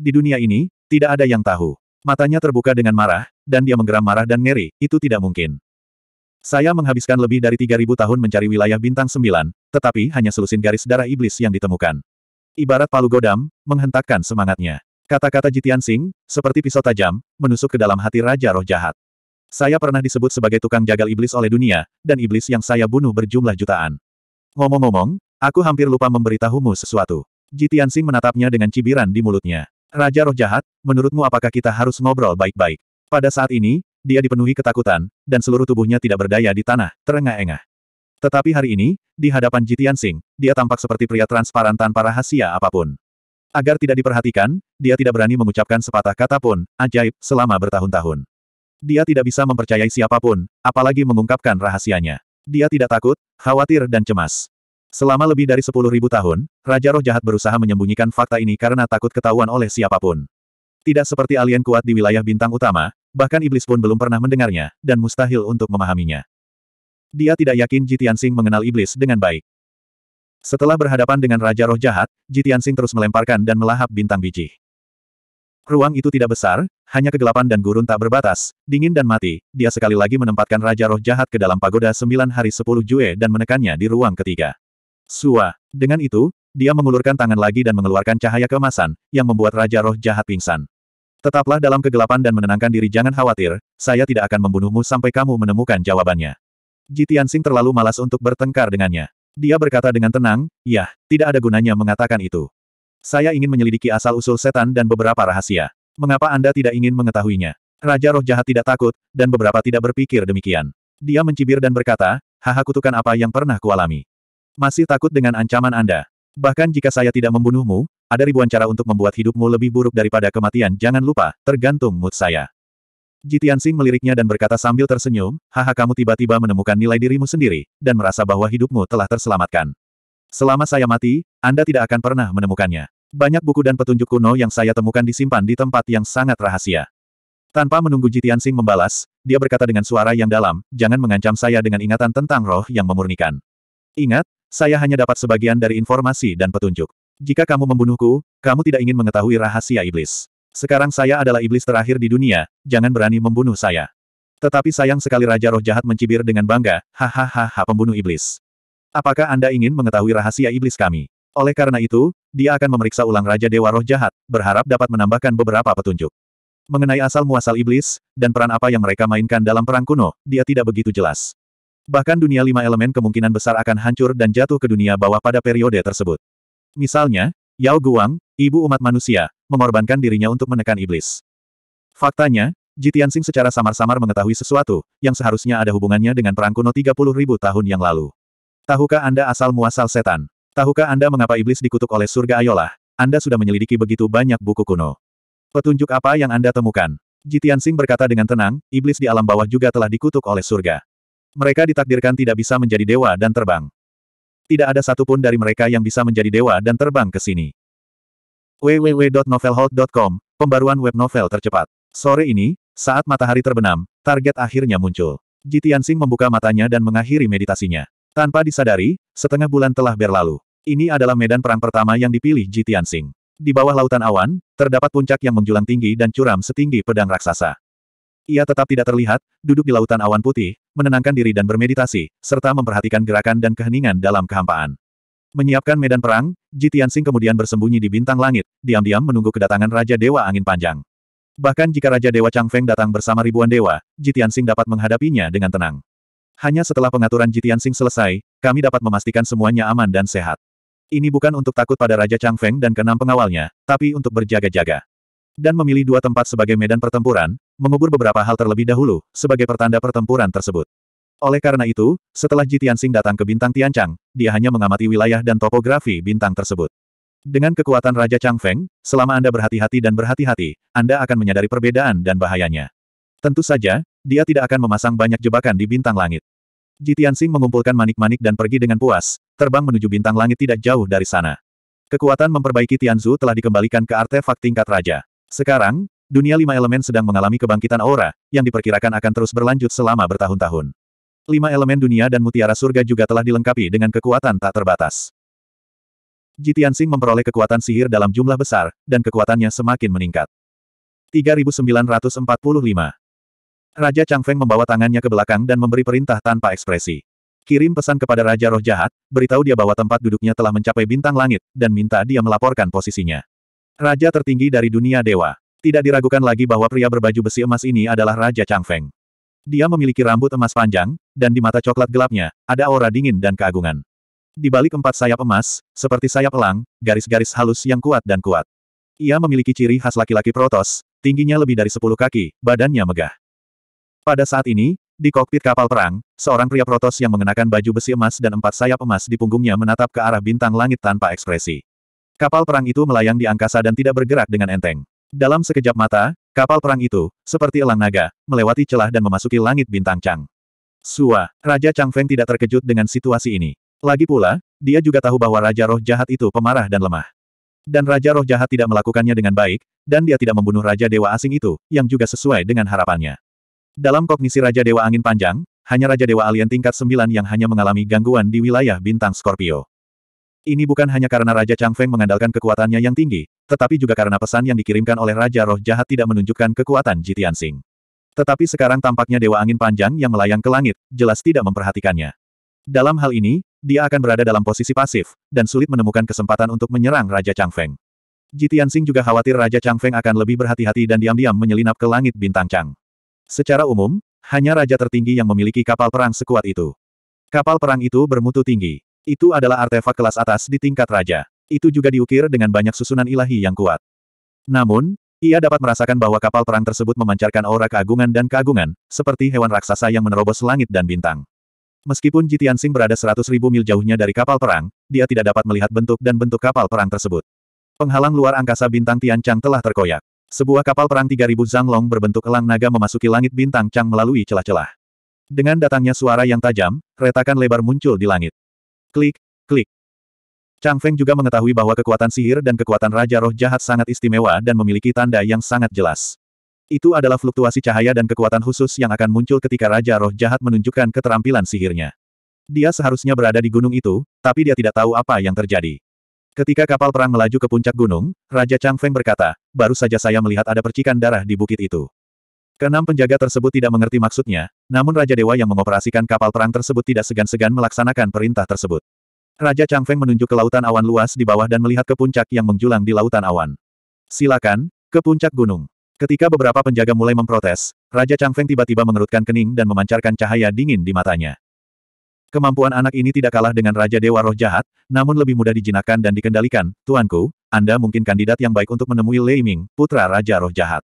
Di dunia ini, tidak ada yang tahu. Matanya terbuka dengan marah, dan dia menggeram marah dan ngeri, itu tidak mungkin. Saya menghabiskan lebih dari 3.000 tahun mencari wilayah bintang 9, tetapi hanya selusin garis darah iblis yang ditemukan. Ibarat palu godam, menghentakkan semangatnya. Kata-kata Jitian Sing, seperti pisau tajam, menusuk ke dalam hati Raja Roh Jahat. Saya pernah disebut sebagai tukang jagal iblis oleh dunia, dan iblis yang saya bunuh berjumlah jutaan. Ngomong-ngomong, aku hampir lupa memberitahumu sesuatu. Jitian Sing menatapnya dengan cibiran di mulutnya. Raja Roh Jahat, menurutmu apakah kita harus ngobrol baik-baik? Pada saat ini, dia dipenuhi ketakutan, dan seluruh tubuhnya tidak berdaya di tanah, terengah-engah. Tetapi hari ini, di hadapan Jitian Sing, dia tampak seperti pria transparan tanpa rahasia apapun. Agar tidak diperhatikan, dia tidak berani mengucapkan sepatah kata pun, ajaib, selama bertahun-tahun. Dia tidak bisa mempercayai siapapun, apalagi mengungkapkan rahasianya. Dia tidak takut, khawatir dan cemas. Selama lebih dari sepuluh ribu tahun, Raja Roh Jahat berusaha menyembunyikan fakta ini karena takut ketahuan oleh siapapun. Tidak seperti alien kuat di wilayah bintang utama, bahkan iblis pun belum pernah mendengarnya, dan mustahil untuk memahaminya. Dia tidak yakin Jitian Sing mengenal iblis dengan baik. Setelah berhadapan dengan Raja Roh Jahat, Jitian Jitiansing terus melemparkan dan melahap bintang biji. Ruang itu tidak besar, hanya kegelapan dan gurun tak berbatas, dingin dan mati, dia sekali lagi menempatkan Raja Roh Jahat ke dalam pagoda sembilan hari sepuluh Jue dan menekannya di ruang ketiga. Sua. Dengan itu, dia mengulurkan tangan lagi dan mengeluarkan cahaya kemasan, yang membuat Raja Roh Jahat pingsan. Tetaplah dalam kegelapan dan menenangkan diri jangan khawatir, saya tidak akan membunuhmu sampai kamu menemukan jawabannya. Jitian Jitiansing terlalu malas untuk bertengkar dengannya. Dia berkata dengan tenang, "Ya, tidak ada gunanya mengatakan itu. Saya ingin menyelidiki asal-usul setan dan beberapa rahasia. Mengapa Anda tidak ingin mengetahuinya? Raja roh jahat tidak takut, dan beberapa tidak berpikir demikian. Dia mencibir dan berkata, haha kutukan apa yang pernah kualami. Masih takut dengan ancaman Anda. Bahkan jika saya tidak membunuhmu, ada ribuan cara untuk membuat hidupmu lebih buruk daripada kematian. Jangan lupa, tergantung mood saya. Jitian Sing meliriknya dan berkata sambil tersenyum, haha kamu tiba-tiba menemukan nilai dirimu sendiri, dan merasa bahwa hidupmu telah terselamatkan. Selama saya mati, Anda tidak akan pernah menemukannya. Banyak buku dan petunjuk kuno yang saya temukan disimpan di tempat yang sangat rahasia. Tanpa menunggu Jitian Sing membalas, dia berkata dengan suara yang dalam, jangan mengancam saya dengan ingatan tentang roh yang memurnikan. Ingat, saya hanya dapat sebagian dari informasi dan petunjuk. Jika kamu membunuhku, kamu tidak ingin mengetahui rahasia iblis. Sekarang saya adalah iblis terakhir di dunia, jangan berani membunuh saya. Tetapi sayang sekali Raja Roh Jahat mencibir dengan bangga, hahaha pembunuh iblis. Apakah Anda ingin mengetahui rahasia iblis kami? Oleh karena itu, dia akan memeriksa ulang Raja Dewa Roh Jahat, berharap dapat menambahkan beberapa petunjuk. Mengenai asal-muasal iblis, dan peran apa yang mereka mainkan dalam perang kuno, dia tidak begitu jelas. Bahkan dunia lima elemen kemungkinan besar akan hancur dan jatuh ke dunia bawah pada periode tersebut. Misalnya, Yao Guang, ibu umat manusia, mengorbankan dirinya untuk menekan iblis. Faktanya, Jitiansing secara samar-samar mengetahui sesuatu, yang seharusnya ada hubungannya dengan perang kuno 30 ribu tahun yang lalu. Tahukah Anda asal-muasal setan? Tahukah Anda mengapa iblis dikutuk oleh surga Ayolah? Anda sudah menyelidiki begitu banyak buku kuno. Petunjuk apa yang Anda temukan? Jitiansing berkata dengan tenang, iblis di alam bawah juga telah dikutuk oleh surga. Mereka ditakdirkan tidak bisa menjadi dewa dan terbang. Tidak ada satupun dari mereka yang bisa menjadi dewa dan terbang ke sini. www.novelhold.com, pembaruan web novel tercepat. Sore ini, saat matahari terbenam, target akhirnya muncul. Ji Tianxing membuka matanya dan mengakhiri meditasinya. Tanpa disadari, setengah bulan telah berlalu. Ini adalah medan perang pertama yang dipilih Ji Tianxing. Di bawah lautan awan, terdapat puncak yang menjulang tinggi dan curam setinggi pedang raksasa. Ia tetap tidak terlihat, duduk di lautan awan putih, menenangkan diri dan bermeditasi, serta memperhatikan gerakan dan keheningan dalam kehampaan. Menyiapkan medan perang, Ji Tianxing kemudian bersembunyi di bintang langit, diam-diam menunggu kedatangan Raja Dewa Angin Panjang. Bahkan jika Raja Dewa Chang Feng datang bersama ribuan dewa, Ji Tianxing dapat menghadapinya dengan tenang. Hanya setelah pengaturan Ji Tianxing selesai, kami dapat memastikan semuanya aman dan sehat. Ini bukan untuk takut pada Raja Chang Feng dan keenam pengawalnya, tapi untuk berjaga-jaga dan memilih dua tempat sebagai medan pertempuran, mengubur beberapa hal terlebih dahulu, sebagai pertanda pertempuran tersebut. Oleh karena itu, setelah Ji Tianxing datang ke Bintang Tianchang, dia hanya mengamati wilayah dan topografi bintang tersebut. Dengan kekuatan Raja Chang Feng, selama Anda berhati-hati dan berhati-hati, Anda akan menyadari perbedaan dan bahayanya. Tentu saja, dia tidak akan memasang banyak jebakan di bintang langit. Jitian Sing mengumpulkan manik-manik dan pergi dengan puas, terbang menuju bintang langit tidak jauh dari sana. Kekuatan memperbaiki Tianzu telah dikembalikan ke artefak tingkat raja. Sekarang, dunia lima elemen sedang mengalami kebangkitan aura, yang diperkirakan akan terus berlanjut selama bertahun-tahun. Lima elemen dunia dan mutiara surga juga telah dilengkapi dengan kekuatan tak terbatas. Jitiansing memperoleh kekuatan sihir dalam jumlah besar, dan kekuatannya semakin meningkat. 3945 Raja Changfeng membawa tangannya ke belakang dan memberi perintah tanpa ekspresi. Kirim pesan kepada Raja Roh Jahat, beritahu dia bahwa tempat duduknya telah mencapai bintang langit, dan minta dia melaporkan posisinya. Raja tertinggi dari dunia dewa. Tidak diragukan lagi bahwa pria berbaju besi emas ini adalah Raja Chang Feng. Dia memiliki rambut emas panjang, dan di mata coklat gelapnya, ada aura dingin dan keagungan. Di balik empat sayap emas, seperti sayap elang, garis-garis halus yang kuat dan kuat. Ia memiliki ciri khas laki-laki Protos, tingginya lebih dari sepuluh kaki, badannya megah. Pada saat ini, di kokpit kapal perang, seorang pria Protos yang mengenakan baju besi emas dan empat sayap emas di punggungnya menatap ke arah bintang langit tanpa ekspresi. Kapal perang itu melayang di angkasa dan tidak bergerak dengan enteng. Dalam sekejap mata, kapal perang itu, seperti elang naga, melewati celah dan memasuki langit bintang Chang. Sua, Raja Chang Feng tidak terkejut dengan situasi ini. Lagi pula, dia juga tahu bahwa Raja Roh Jahat itu pemarah dan lemah. Dan Raja Roh Jahat tidak melakukannya dengan baik, dan dia tidak membunuh Raja Dewa Asing itu, yang juga sesuai dengan harapannya. Dalam kognisi Raja Dewa Angin Panjang, hanya Raja Dewa Alien tingkat 9 yang hanya mengalami gangguan di wilayah bintang Scorpio. Ini bukan hanya karena Raja Chang Feng mengandalkan kekuatannya yang tinggi, tetapi juga karena pesan yang dikirimkan oleh Raja Roh Jahat tidak menunjukkan kekuatan Jitian Sing. Tetapi sekarang tampaknya Dewa Angin Panjang yang melayang ke langit, jelas tidak memperhatikannya. Dalam hal ini, dia akan berada dalam posisi pasif, dan sulit menemukan kesempatan untuk menyerang Raja Chang Feng. Jitian Sing juga khawatir Raja Chang Feng akan lebih berhati-hati dan diam-diam menyelinap ke langit bintang Chang. Secara umum, hanya Raja tertinggi yang memiliki kapal perang sekuat itu. Kapal perang itu bermutu tinggi. Itu adalah artefak kelas atas di tingkat raja. Itu juga diukir dengan banyak susunan ilahi yang kuat. Namun, ia dapat merasakan bahwa kapal perang tersebut memancarkan aura keagungan dan keagungan, seperti hewan raksasa yang menerobos langit dan bintang. Meskipun Jitian Sing berada 100.000 mil jauhnya dari kapal perang, dia tidak dapat melihat bentuk dan bentuk kapal perang tersebut. Penghalang luar angkasa bintang Tian Chang telah terkoyak. Sebuah kapal perang 3000 Long berbentuk elang naga memasuki langit bintang Chang melalui celah-celah. Dengan datangnya suara yang tajam, retakan lebar muncul di langit. Klik, klik. Chang Feng juga mengetahui bahwa kekuatan sihir dan kekuatan Raja Roh Jahat sangat istimewa dan memiliki tanda yang sangat jelas. Itu adalah fluktuasi cahaya dan kekuatan khusus yang akan muncul ketika Raja Roh Jahat menunjukkan keterampilan sihirnya. Dia seharusnya berada di gunung itu, tapi dia tidak tahu apa yang terjadi. Ketika kapal perang melaju ke puncak gunung, Raja Chang Feng berkata, baru saja saya melihat ada percikan darah di bukit itu. Keenam penjaga tersebut tidak mengerti maksudnya, namun Raja Dewa yang mengoperasikan kapal perang tersebut tidak segan-segan melaksanakan perintah tersebut. Raja Chang Feng menunjuk ke lautan awan luas di bawah dan melihat ke puncak yang menjulang di lautan awan. Silakan, ke puncak gunung. Ketika beberapa penjaga mulai memprotes, Raja Chang Feng tiba-tiba mengerutkan kening dan memancarkan cahaya dingin di matanya. Kemampuan anak ini tidak kalah dengan Raja Dewa Roh Jahat, namun lebih mudah dijinakkan dan dikendalikan. Tuanku, Anda mungkin kandidat yang baik untuk menemui Lei Ming, putra Raja Roh Jahat.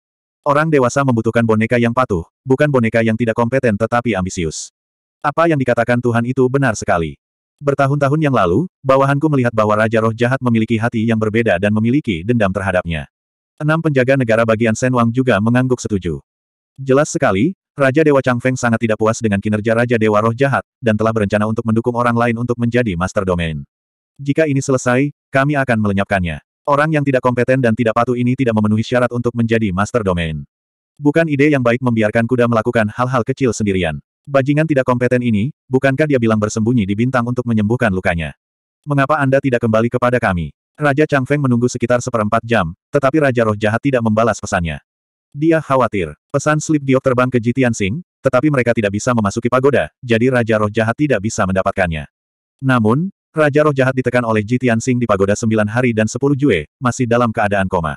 Orang dewasa membutuhkan boneka yang patuh, bukan boneka yang tidak kompeten tetapi ambisius. Apa yang dikatakan Tuhan itu benar sekali. Bertahun-tahun yang lalu, bawahanku melihat bahwa Raja Roh Jahat memiliki hati yang berbeda dan memiliki dendam terhadapnya. Enam penjaga negara bagian Senwang juga mengangguk setuju. Jelas sekali, Raja Dewa Changfeng sangat tidak puas dengan kinerja Raja Dewa Roh Jahat, dan telah berencana untuk mendukung orang lain untuk menjadi Master Domain. Jika ini selesai, kami akan melenyapkannya. Orang yang tidak kompeten dan tidak patuh ini tidak memenuhi syarat untuk menjadi master domain. Bukan ide yang baik membiarkan kuda melakukan hal-hal kecil sendirian. Bajingan tidak kompeten ini, bukankah dia bilang bersembunyi di bintang untuk menyembuhkan lukanya? Mengapa Anda tidak kembali kepada kami? Raja Chang Feng menunggu sekitar seperempat jam, tetapi Raja Roh Jahat tidak membalas pesannya. Dia khawatir. Pesan slip diok terbang ke Jitian Sing, tetapi mereka tidak bisa memasuki pagoda, jadi Raja Roh Jahat tidak bisa mendapatkannya. Namun, Raja roh jahat ditekan oleh Ji Tianxing di pagoda sembilan hari dan sepuluh jue, masih dalam keadaan koma.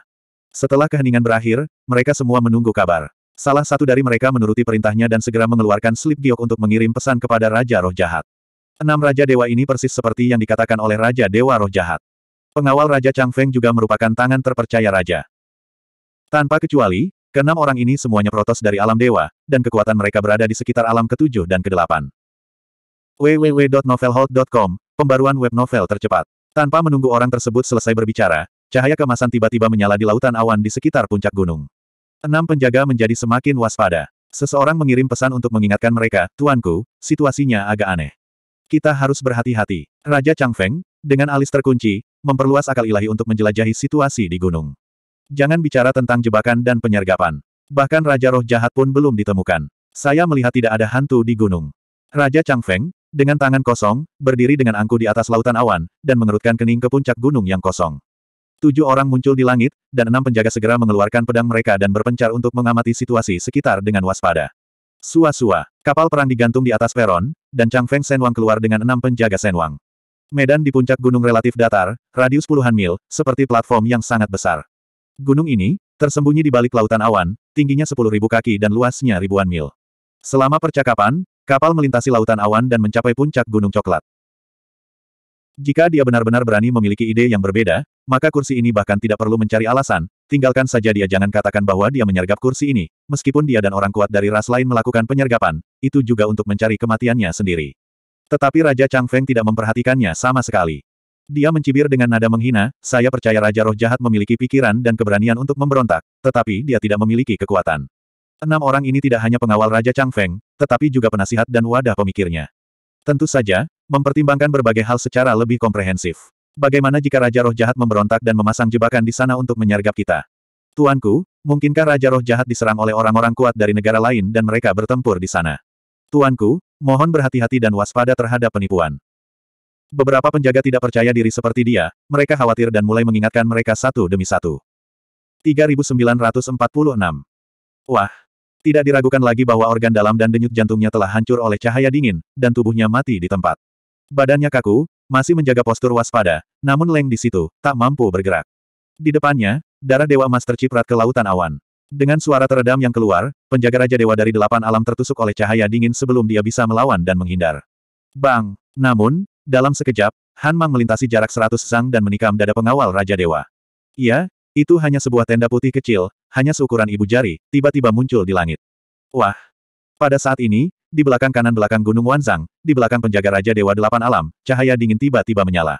Setelah keheningan berakhir, mereka semua menunggu kabar. Salah satu dari mereka menuruti perintahnya dan segera mengeluarkan slip giok untuk mengirim pesan kepada Raja Roh Jahat. Enam Raja Dewa ini persis seperti yang dikatakan oleh Raja Dewa Roh Jahat. Pengawal Raja Chang Feng juga merupakan tangan terpercaya Raja. Tanpa kecuali, keenam orang ini semuanya protos dari alam dewa, dan kekuatan mereka berada di sekitar alam ketujuh dan kedelapan www.novelhold.com, pembaruan web novel tercepat. Tanpa menunggu orang tersebut selesai berbicara, cahaya kemasan tiba-tiba menyala di lautan awan di sekitar puncak gunung. Enam penjaga menjadi semakin waspada. Seseorang mengirim pesan untuk mengingatkan mereka, Tuanku, situasinya agak aneh. Kita harus berhati-hati. Raja Chang Feng dengan alis terkunci, memperluas akal ilahi untuk menjelajahi situasi di gunung. Jangan bicara tentang jebakan dan penyergapan. Bahkan Raja Roh Jahat pun belum ditemukan. Saya melihat tidak ada hantu di gunung. Raja Chang Feng. Dengan tangan kosong, berdiri dengan angku di atas lautan awan, dan mengerutkan kening ke puncak gunung yang kosong. Tujuh orang muncul di langit, dan enam penjaga segera mengeluarkan pedang mereka dan berpencar untuk mengamati situasi sekitar dengan waspada. Sua-sua, kapal perang digantung di atas peron, dan Chang Feng Senwang keluar dengan enam penjaga Senwang. Medan di puncak gunung relatif datar, radius puluhan mil, seperti platform yang sangat besar. Gunung ini, tersembunyi di balik lautan awan, tingginya sepuluh ribu kaki dan luasnya ribuan mil. Selama percakapan, Kapal melintasi lautan awan dan mencapai puncak gunung coklat. Jika dia benar-benar berani memiliki ide yang berbeda, maka kursi ini bahkan tidak perlu mencari alasan, tinggalkan saja dia jangan katakan bahwa dia menyergap kursi ini, meskipun dia dan orang kuat dari ras lain melakukan penyergapan, itu juga untuk mencari kematiannya sendiri. Tetapi Raja Chang Feng tidak memperhatikannya sama sekali. Dia mencibir dengan nada menghina, saya percaya Raja Roh Jahat memiliki pikiran dan keberanian untuk memberontak, tetapi dia tidak memiliki kekuatan. Enam orang ini tidak hanya pengawal Raja Chang Feng, tetapi juga penasihat dan wadah pemikirnya. Tentu saja, mempertimbangkan berbagai hal secara lebih komprehensif. Bagaimana jika Raja Roh Jahat memberontak dan memasang jebakan di sana untuk menyergap kita? Tuanku, mungkinkah Raja Roh Jahat diserang oleh orang-orang kuat dari negara lain dan mereka bertempur di sana? Tuanku, mohon berhati-hati dan waspada terhadap penipuan. Beberapa penjaga tidak percaya diri seperti dia, mereka khawatir dan mulai mengingatkan mereka satu demi satu. 3946 Wah, tidak diragukan lagi bahwa organ dalam dan denyut jantungnya telah hancur oleh cahaya dingin, dan tubuhnya mati di tempat. Badannya kaku, masih menjaga postur waspada, namun Leng di situ, tak mampu bergerak. Di depannya, darah Dewa Emas terciprat ke lautan awan. Dengan suara teredam yang keluar, penjaga Raja Dewa dari delapan alam tertusuk oleh cahaya dingin sebelum dia bisa melawan dan menghindar. Bang! Namun, dalam sekejap, Han Mang melintasi jarak seratus sang dan menikam dada pengawal Raja Dewa. Ia, itu hanya sebuah tenda putih kecil, hanya seukuran ibu jari, tiba-tiba muncul di langit. Wah! Pada saat ini, di belakang kanan belakang Gunung Wanzang, di belakang penjaga Raja Dewa Delapan Alam, cahaya dingin tiba-tiba menyala.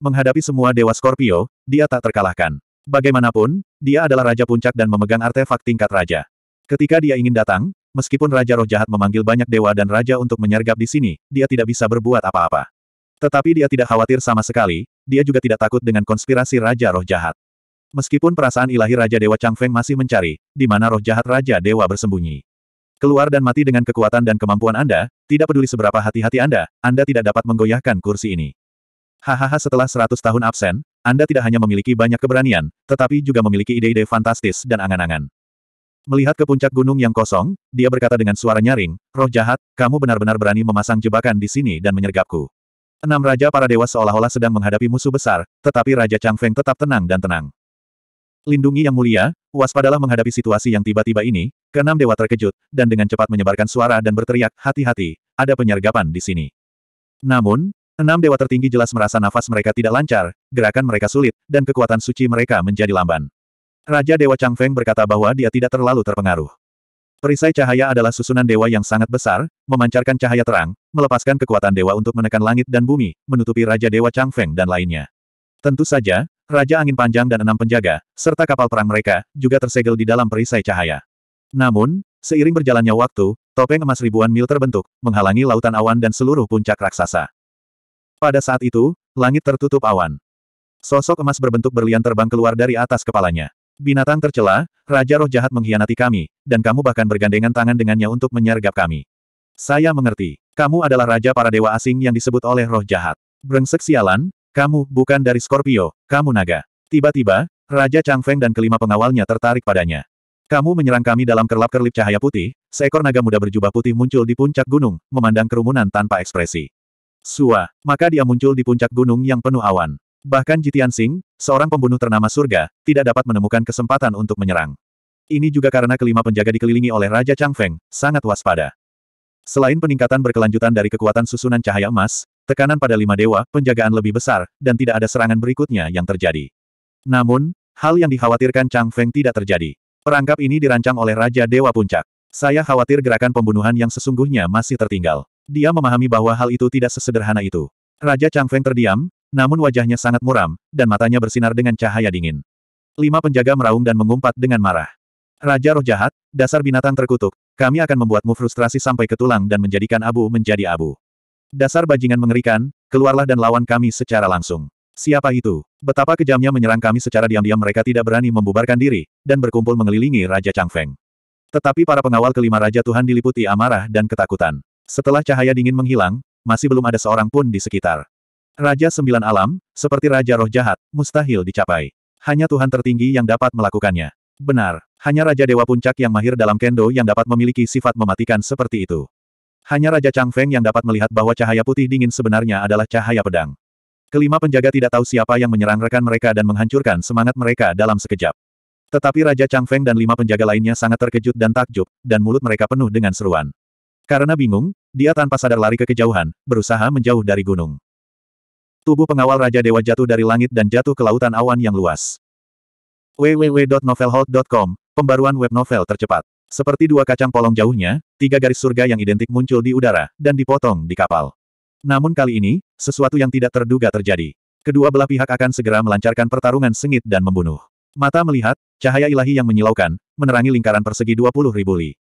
Menghadapi semua Dewa Scorpio, dia tak terkalahkan. Bagaimanapun, dia adalah Raja Puncak dan memegang artefak tingkat Raja. Ketika dia ingin datang, meskipun Raja Roh Jahat memanggil banyak dewa dan raja untuk menyergap di sini, dia tidak bisa berbuat apa-apa. Tetapi dia tidak khawatir sama sekali, dia juga tidak takut dengan konspirasi Raja Roh Jahat. Meskipun perasaan ilahi Raja Dewa Chang Feng masih mencari, di mana roh jahat Raja Dewa bersembunyi. Keluar dan mati dengan kekuatan dan kemampuan Anda, tidak peduli seberapa hati-hati Anda, Anda tidak dapat menggoyahkan kursi ini. Hahaha setelah 100 tahun absen, Anda tidak hanya memiliki banyak keberanian, tetapi juga memiliki ide-ide fantastis dan angan-angan. Melihat ke puncak gunung yang kosong, dia berkata dengan suara nyaring, roh jahat, kamu benar-benar berani memasang jebakan di sini dan menyergapku. Enam raja para dewa seolah-olah sedang menghadapi musuh besar, tetapi Raja Chang Feng tetap tenang dan tenang. Lindungi yang mulia, waspadalah menghadapi situasi yang tiba-tiba ini, keenam dewa terkejut, dan dengan cepat menyebarkan suara dan berteriak, hati-hati, ada penyergapan di sini. Namun, enam dewa tertinggi jelas merasa nafas mereka tidak lancar, gerakan mereka sulit, dan kekuatan suci mereka menjadi lamban. Raja Dewa Chang Feng berkata bahwa dia tidak terlalu terpengaruh. Perisai cahaya adalah susunan dewa yang sangat besar, memancarkan cahaya terang, melepaskan kekuatan dewa untuk menekan langit dan bumi, menutupi Raja Dewa Chang Feng dan lainnya. Tentu saja, Raja Angin Panjang dan enam penjaga, serta kapal perang mereka, juga tersegel di dalam perisai cahaya. Namun, seiring berjalannya waktu, topeng emas ribuan mil terbentuk, menghalangi lautan awan dan seluruh puncak raksasa. Pada saat itu, langit tertutup awan. Sosok emas berbentuk berlian terbang keluar dari atas kepalanya. Binatang tercela, Raja Roh Jahat mengkhianati kami, dan kamu bahkan bergandengan tangan dengannya untuk menyergap kami. Saya mengerti. Kamu adalah Raja para Dewa Asing yang disebut oleh Roh Jahat. Brengsek sialan, kamu, bukan dari Scorpio, kamu naga. Tiba-tiba, Raja Chang Feng dan kelima pengawalnya tertarik padanya. Kamu menyerang kami dalam kerlap-kerlip cahaya putih, seekor naga muda berjubah putih muncul di puncak gunung, memandang kerumunan tanpa ekspresi. Sua, maka dia muncul di puncak gunung yang penuh awan. Bahkan Jitian Sing, seorang pembunuh ternama surga, tidak dapat menemukan kesempatan untuk menyerang. Ini juga karena kelima penjaga dikelilingi oleh Raja Chang Feng, sangat waspada. Selain peningkatan berkelanjutan dari kekuatan susunan cahaya emas, Tekanan pada lima dewa, penjagaan lebih besar, dan tidak ada serangan berikutnya yang terjadi. Namun, hal yang dikhawatirkan Chang Feng tidak terjadi. Perangkap ini dirancang oleh Raja Dewa Puncak. Saya khawatir gerakan pembunuhan yang sesungguhnya masih tertinggal. Dia memahami bahwa hal itu tidak sesederhana itu. Raja Chang Feng terdiam, namun wajahnya sangat muram, dan matanya bersinar dengan cahaya dingin. Lima penjaga meraung dan mengumpat dengan marah. Raja roh jahat, dasar binatang terkutuk, kami akan membuatmu frustrasi sampai ke tulang dan menjadikan abu menjadi abu. Dasar bajingan mengerikan, keluarlah dan lawan kami secara langsung. Siapa itu? Betapa kejamnya menyerang kami secara diam-diam mereka tidak berani membubarkan diri, dan berkumpul mengelilingi Raja Chang Feng. Tetapi para pengawal kelima Raja Tuhan diliputi amarah dan ketakutan. Setelah cahaya dingin menghilang, masih belum ada seorang pun di sekitar. Raja Sembilan Alam, seperti Raja Roh Jahat, mustahil dicapai. Hanya Tuhan tertinggi yang dapat melakukannya. Benar, hanya Raja Dewa Puncak yang mahir dalam kendo yang dapat memiliki sifat mematikan seperti itu. Hanya Raja Chang Feng yang dapat melihat bahwa cahaya putih dingin sebenarnya adalah cahaya pedang. Kelima penjaga tidak tahu siapa yang menyerang rekan mereka dan menghancurkan semangat mereka dalam sekejap. Tetapi Raja Chang Feng dan lima penjaga lainnya sangat terkejut dan takjub, dan mulut mereka penuh dengan seruan. Karena bingung, dia tanpa sadar lari ke kejauhan, berusaha menjauh dari gunung. Tubuh pengawal Raja Dewa jatuh dari langit dan jatuh ke lautan awan yang luas. www.novelhold.com, pembaruan web novel tercepat. Seperti dua kacang polong jauhnya, tiga garis surga yang identik muncul di udara, dan dipotong di kapal. Namun kali ini, sesuatu yang tidak terduga terjadi. Kedua belah pihak akan segera melancarkan pertarungan sengit dan membunuh. Mata melihat, cahaya ilahi yang menyilaukan, menerangi lingkaran persegi 20 ribu li.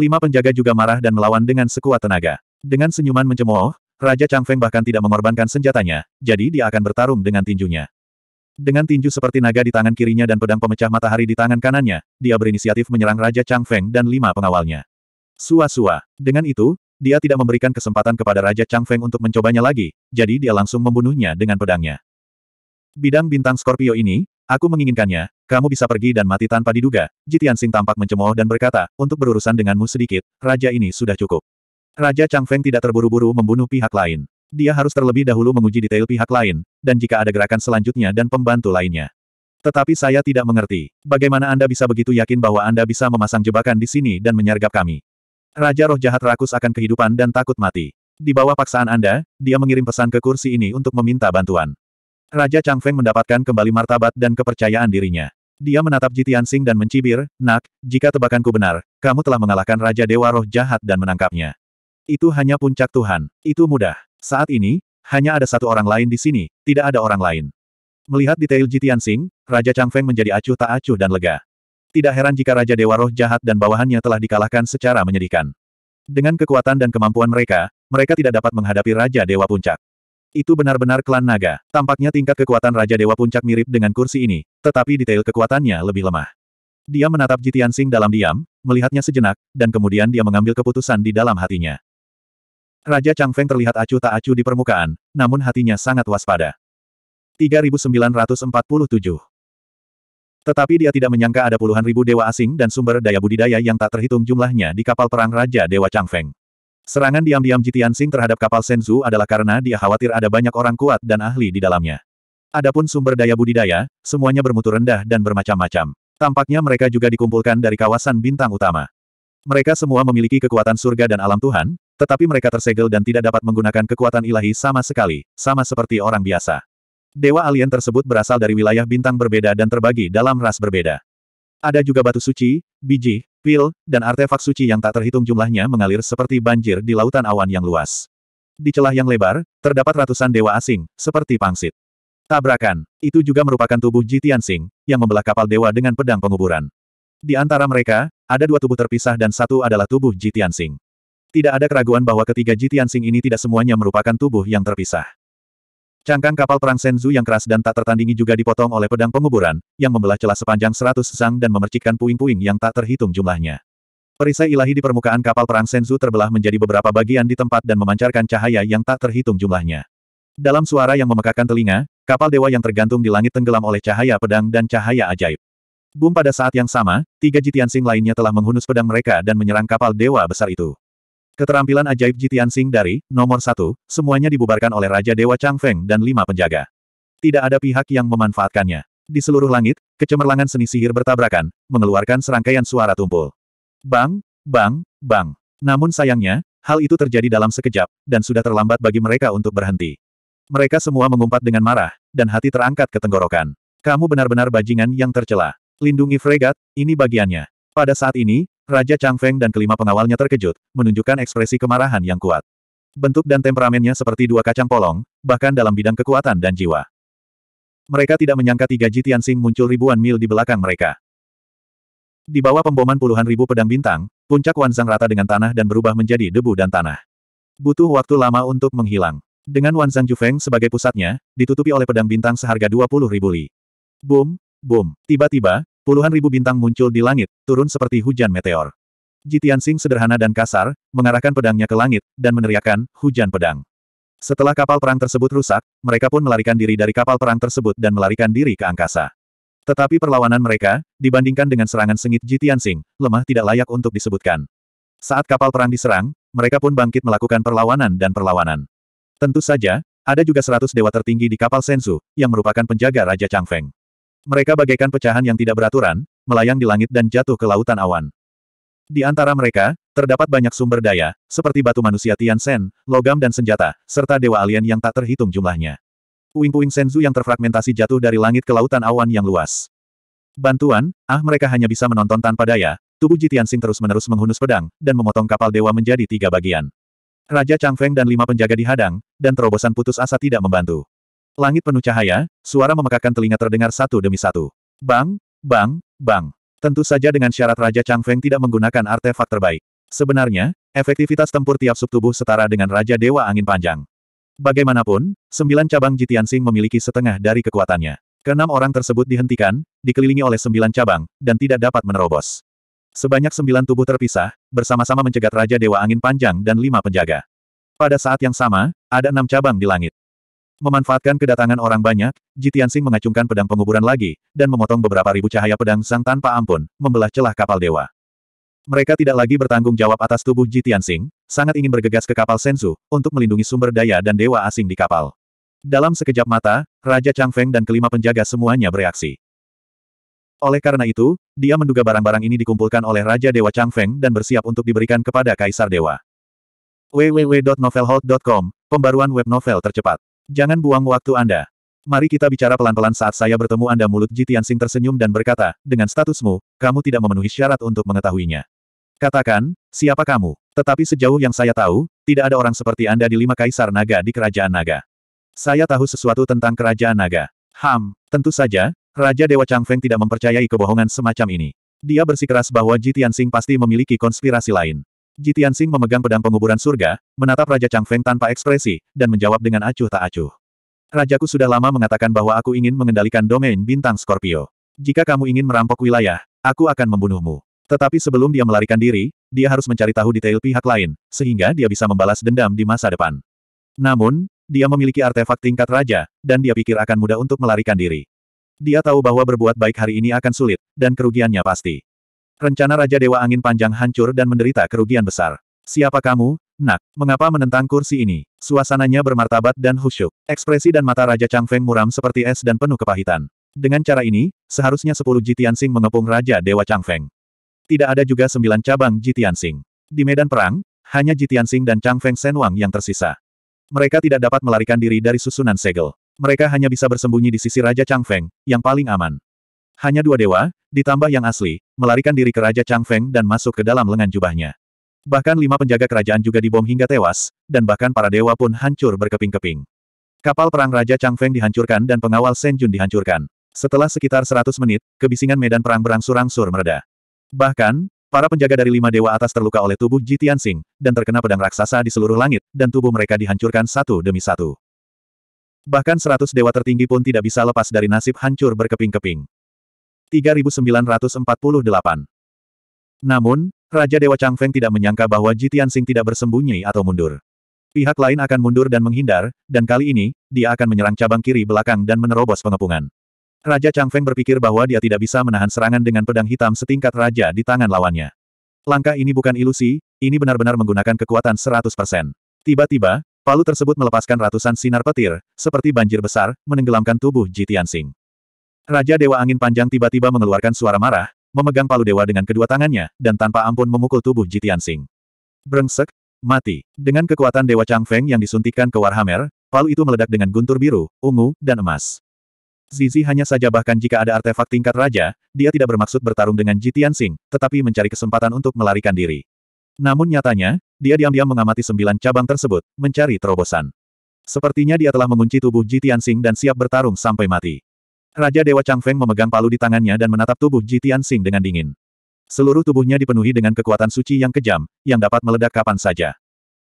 Lima penjaga juga marah dan melawan dengan sekuat tenaga. Dengan senyuman mencemooh, Raja Chang Feng bahkan tidak mengorbankan senjatanya, jadi dia akan bertarung dengan tinjunya. Dengan tinju seperti naga di tangan kirinya dan pedang pemecah matahari di tangan kanannya, dia berinisiatif menyerang Raja Chang Feng dan lima pengawalnya. Sua-sua. Dengan itu, dia tidak memberikan kesempatan kepada Raja Chang Feng untuk mencobanya lagi, jadi dia langsung membunuhnya dengan pedangnya. Bidang bintang Scorpio ini, aku menginginkannya, kamu bisa pergi dan mati tanpa diduga. Jitian tampak mencemooh dan berkata, untuk berurusan denganmu sedikit, raja ini sudah cukup. Raja Chang Feng tidak terburu-buru membunuh pihak lain dia harus terlebih dahulu menguji detail pihak lain, dan jika ada gerakan selanjutnya dan pembantu lainnya. Tetapi saya tidak mengerti. Bagaimana Anda bisa begitu yakin bahwa Anda bisa memasang jebakan di sini dan menyergap kami? Raja roh jahat rakus akan kehidupan dan takut mati. Di bawah paksaan Anda, dia mengirim pesan ke kursi ini untuk meminta bantuan. Raja Chang Feng mendapatkan kembali martabat dan kepercayaan dirinya. Dia menatap Jitiansing dan mencibir, Nak, jika tebakanku benar, kamu telah mengalahkan Raja Dewa Roh Jahat dan menangkapnya. Itu hanya puncak Tuhan. Itu mudah. Saat ini, hanya ada satu orang lain di sini, tidak ada orang lain. Melihat detail Jitian Sing, Raja Chang Feng menjadi acuh tak acuh dan lega. Tidak heran jika Raja Dewa Roh jahat dan bawahannya telah dikalahkan secara menyedihkan. Dengan kekuatan dan kemampuan mereka, mereka tidak dapat menghadapi Raja Dewa Puncak. Itu benar-benar klan naga. Tampaknya tingkat kekuatan Raja Dewa Puncak mirip dengan kursi ini, tetapi detail kekuatannya lebih lemah. Dia menatap Jitian Sing dalam diam, melihatnya sejenak, dan kemudian dia mengambil keputusan di dalam hatinya. Raja Chang Feng terlihat acuh tak acuh di permukaan, namun hatinya sangat waspada. 3947 Tetapi dia tidak menyangka ada puluhan ribu dewa asing dan sumber daya budidaya yang tak terhitung jumlahnya di kapal perang Raja Dewa Chang Feng. Serangan diam-diam Jitian Sing terhadap kapal Senzu adalah karena dia khawatir ada banyak orang kuat dan ahli di dalamnya. Adapun sumber daya budidaya, semuanya bermutu rendah dan bermacam-macam. Tampaknya mereka juga dikumpulkan dari kawasan bintang utama. Mereka semua memiliki kekuatan surga dan alam Tuhan, tetapi mereka tersegel dan tidak dapat menggunakan kekuatan ilahi sama sekali, sama seperti orang biasa. Dewa alien tersebut berasal dari wilayah bintang berbeda dan terbagi dalam ras berbeda. Ada juga batu suci, biji, pil, dan artefak suci yang tak terhitung jumlahnya mengalir seperti banjir di lautan awan yang luas. Di celah yang lebar, terdapat ratusan dewa asing, seperti pangsit. Tabrakan, itu juga merupakan tubuh Jitian Tianxing, yang membelah kapal dewa dengan pedang penguburan. Di antara mereka, ada dua tubuh terpisah dan satu adalah tubuh Jitian Tianxing. Tidak ada keraguan bahwa ketiga Tianxing ini tidak semuanya merupakan tubuh yang terpisah. Cangkang kapal perang Senzu yang keras dan tak tertandingi juga dipotong oleh pedang penguburan, yang membelah celah sepanjang seratus sang dan memercikkan puing-puing yang tak terhitung jumlahnya. Perisai ilahi di permukaan kapal perang Senzu terbelah menjadi beberapa bagian di tempat dan memancarkan cahaya yang tak terhitung jumlahnya. Dalam suara yang memekakan telinga, kapal dewa yang tergantung di langit tenggelam oleh cahaya pedang dan cahaya ajaib. Boom pada saat yang sama, tiga jitian sing lainnya telah menghunus pedang mereka dan menyerang kapal dewa besar itu. Keterampilan ajaib Jitian Sing dari, nomor satu, semuanya dibubarkan oleh Raja Dewa Chang Feng dan lima penjaga. Tidak ada pihak yang memanfaatkannya. Di seluruh langit, kecemerlangan seni sihir bertabrakan, mengeluarkan serangkaian suara tumpul. Bang, bang, bang. Namun sayangnya, hal itu terjadi dalam sekejap, dan sudah terlambat bagi mereka untuk berhenti. Mereka semua mengumpat dengan marah, dan hati terangkat ke tenggorokan. Kamu benar-benar bajingan yang tercela. Lindungi fregat, ini bagiannya. Pada saat ini, Raja Chang Feng dan kelima pengawalnya terkejut, menunjukkan ekspresi kemarahan yang kuat. Bentuk dan temperamennya seperti dua kacang polong, bahkan dalam bidang kekuatan dan jiwa. Mereka tidak menyangka tiga Ji Sing muncul ribuan mil di belakang mereka. Di bawah pemboman puluhan ribu pedang bintang, puncak Wan Zhang rata dengan tanah dan berubah menjadi debu dan tanah. Butuh waktu lama untuk menghilang. Dengan Wan Wanzang Jufeng sebagai pusatnya, ditutupi oleh pedang bintang seharga 20 ribu li. Boom, boom. Tiba-tiba, Puluhan ribu bintang muncul di langit, turun seperti hujan meteor. Jitian Sing sederhana dan kasar, mengarahkan pedangnya ke langit, dan meneriakkan, hujan pedang. Setelah kapal perang tersebut rusak, mereka pun melarikan diri dari kapal perang tersebut dan melarikan diri ke angkasa. Tetapi perlawanan mereka, dibandingkan dengan serangan sengit Jitian Sing, lemah tidak layak untuk disebutkan. Saat kapal perang diserang, mereka pun bangkit melakukan perlawanan dan perlawanan. Tentu saja, ada juga seratus dewa tertinggi di kapal Sensu, yang merupakan penjaga Raja Changfeng. Mereka bagaikan pecahan yang tidak beraturan, melayang di langit dan jatuh ke lautan awan. Di antara mereka, terdapat banyak sumber daya, seperti batu manusia Tian Shen, logam dan senjata, serta dewa alien yang tak terhitung jumlahnya. Puing-puing Senzu yang terfragmentasi jatuh dari langit ke lautan awan yang luas. Bantuan, ah mereka hanya bisa menonton tanpa daya, tubuh Jitiansing terus-menerus menghunus pedang, dan memotong kapal dewa menjadi tiga bagian. Raja Chang Feng dan lima penjaga dihadang, dan terobosan putus asa tidak membantu. Langit penuh cahaya, suara memekakan telinga terdengar satu demi satu. Bang, bang, bang. Tentu saja dengan syarat Raja Chang Feng tidak menggunakan artefak terbaik. Sebenarnya, efektivitas tempur tiap subtubuh setara dengan Raja Dewa Angin Panjang. Bagaimanapun, sembilan cabang Jitiansing memiliki setengah dari kekuatannya. Keenam orang tersebut dihentikan, dikelilingi oleh sembilan cabang, dan tidak dapat menerobos. Sebanyak sembilan tubuh terpisah, bersama-sama mencegat Raja Dewa Angin Panjang dan lima penjaga. Pada saat yang sama, ada enam cabang di langit. Memanfaatkan kedatangan orang banyak, Sing mengacungkan pedang penguburan lagi, dan memotong beberapa ribu cahaya pedang sang tanpa ampun, membelah celah kapal dewa. Mereka tidak lagi bertanggung jawab atas tubuh Sing, sangat ingin bergegas ke kapal Sensu, untuk melindungi sumber daya dan dewa asing di kapal. Dalam sekejap mata, Raja Chang Feng dan kelima penjaga semuanya bereaksi. Oleh karena itu, dia menduga barang-barang ini dikumpulkan oleh Raja Dewa Chang Feng dan bersiap untuk diberikan kepada Kaisar Dewa. www.novelhold.com, pembaruan web novel tercepat. Jangan buang waktu Anda. Mari kita bicara pelan-pelan saat saya bertemu Anda mulut Jitiansing tersenyum dan berkata, dengan statusmu, kamu tidak memenuhi syarat untuk mengetahuinya. Katakan, siapa kamu? Tetapi sejauh yang saya tahu, tidak ada orang seperti Anda di lima kaisar naga di kerajaan naga. Saya tahu sesuatu tentang kerajaan naga. Ham, tentu saja, Raja Dewa Changfeng tidak mempercayai kebohongan semacam ini. Dia bersikeras bahwa Jitiansing pasti memiliki konspirasi lain. Jitian Tianxing memegang pedang penguburan surga, menatap Raja Chang Feng tanpa ekspresi, dan menjawab dengan acuh tak acuh. Rajaku sudah lama mengatakan bahwa aku ingin mengendalikan domain bintang Scorpio. Jika kamu ingin merampok wilayah, aku akan membunuhmu. Tetapi sebelum dia melarikan diri, dia harus mencari tahu detail pihak lain, sehingga dia bisa membalas dendam di masa depan. Namun, dia memiliki artefak tingkat raja, dan dia pikir akan mudah untuk melarikan diri. Dia tahu bahwa berbuat baik hari ini akan sulit, dan kerugiannya pasti. Rencana Raja Dewa Angin Panjang hancur dan menderita kerugian besar. Siapa kamu, nak? Mengapa menentang kursi ini? Suasananya bermartabat dan khusyuk. Ekspresi dan mata Raja Chang Feng muram seperti es dan penuh kepahitan. Dengan cara ini, seharusnya sepuluh Sing mengepung Raja Dewa Chang Feng. Tidak ada juga sembilan cabang Jitian Sing. Di medan perang, hanya Jitian Sing dan Chang Feng Sen Wang yang tersisa. Mereka tidak dapat melarikan diri dari susunan segel. Mereka hanya bisa bersembunyi di sisi Raja Chang Feng, yang paling aman. Hanya dua dewa, ditambah yang asli, melarikan diri ke Raja Chang Feng dan masuk ke dalam lengan jubahnya. Bahkan lima penjaga kerajaan juga dibom hingga tewas, dan bahkan para dewa pun hancur berkeping-keping. Kapal perang Raja Chang Feng dihancurkan dan pengawal Shen Jun dihancurkan. Setelah sekitar 100 menit, kebisingan medan perang berangsur-angsur mereda. Bahkan, para penjaga dari lima dewa atas terluka oleh tubuh Ji Tianxing, dan terkena pedang raksasa di seluruh langit, dan tubuh mereka dihancurkan satu demi satu. Bahkan seratus dewa tertinggi pun tidak bisa lepas dari nasib hancur berkeping-keping. 3948. Namun, Raja Dewa Chang Feng tidak menyangka bahwa Ji Tianxing tidak bersembunyi atau mundur. Pihak lain akan mundur dan menghindar, dan kali ini, dia akan menyerang cabang kiri belakang dan menerobos pengepungan. Raja Chang Feng berpikir bahwa dia tidak bisa menahan serangan dengan pedang hitam setingkat raja di tangan lawannya. Langkah ini bukan ilusi, ini benar-benar menggunakan kekuatan 100%. Tiba-tiba, palu tersebut melepaskan ratusan sinar petir, seperti banjir besar, menenggelamkan tubuh Ji Tianxing. Raja Dewa Angin Panjang tiba-tiba mengeluarkan suara marah, memegang palu dewa dengan kedua tangannya, dan tanpa ampun memukul tubuh Jitian Sing. Brengsek, mati. Dengan kekuatan Dewa Chang Feng yang disuntikkan ke Warhammer, palu itu meledak dengan guntur biru, ungu, dan emas. Zizi hanya saja bahkan jika ada artefak tingkat raja, dia tidak bermaksud bertarung dengan Jitian Sing, tetapi mencari kesempatan untuk melarikan diri. Namun nyatanya, dia diam-diam mengamati sembilan cabang tersebut, mencari terobosan. Sepertinya dia telah mengunci tubuh Jitian Sing dan siap bertarung sampai mati. Raja Dewa Chang Feng memegang palu di tangannya dan menatap tubuh Ji Tianxing dengan dingin. Seluruh tubuhnya dipenuhi dengan kekuatan suci yang kejam, yang dapat meledak kapan saja.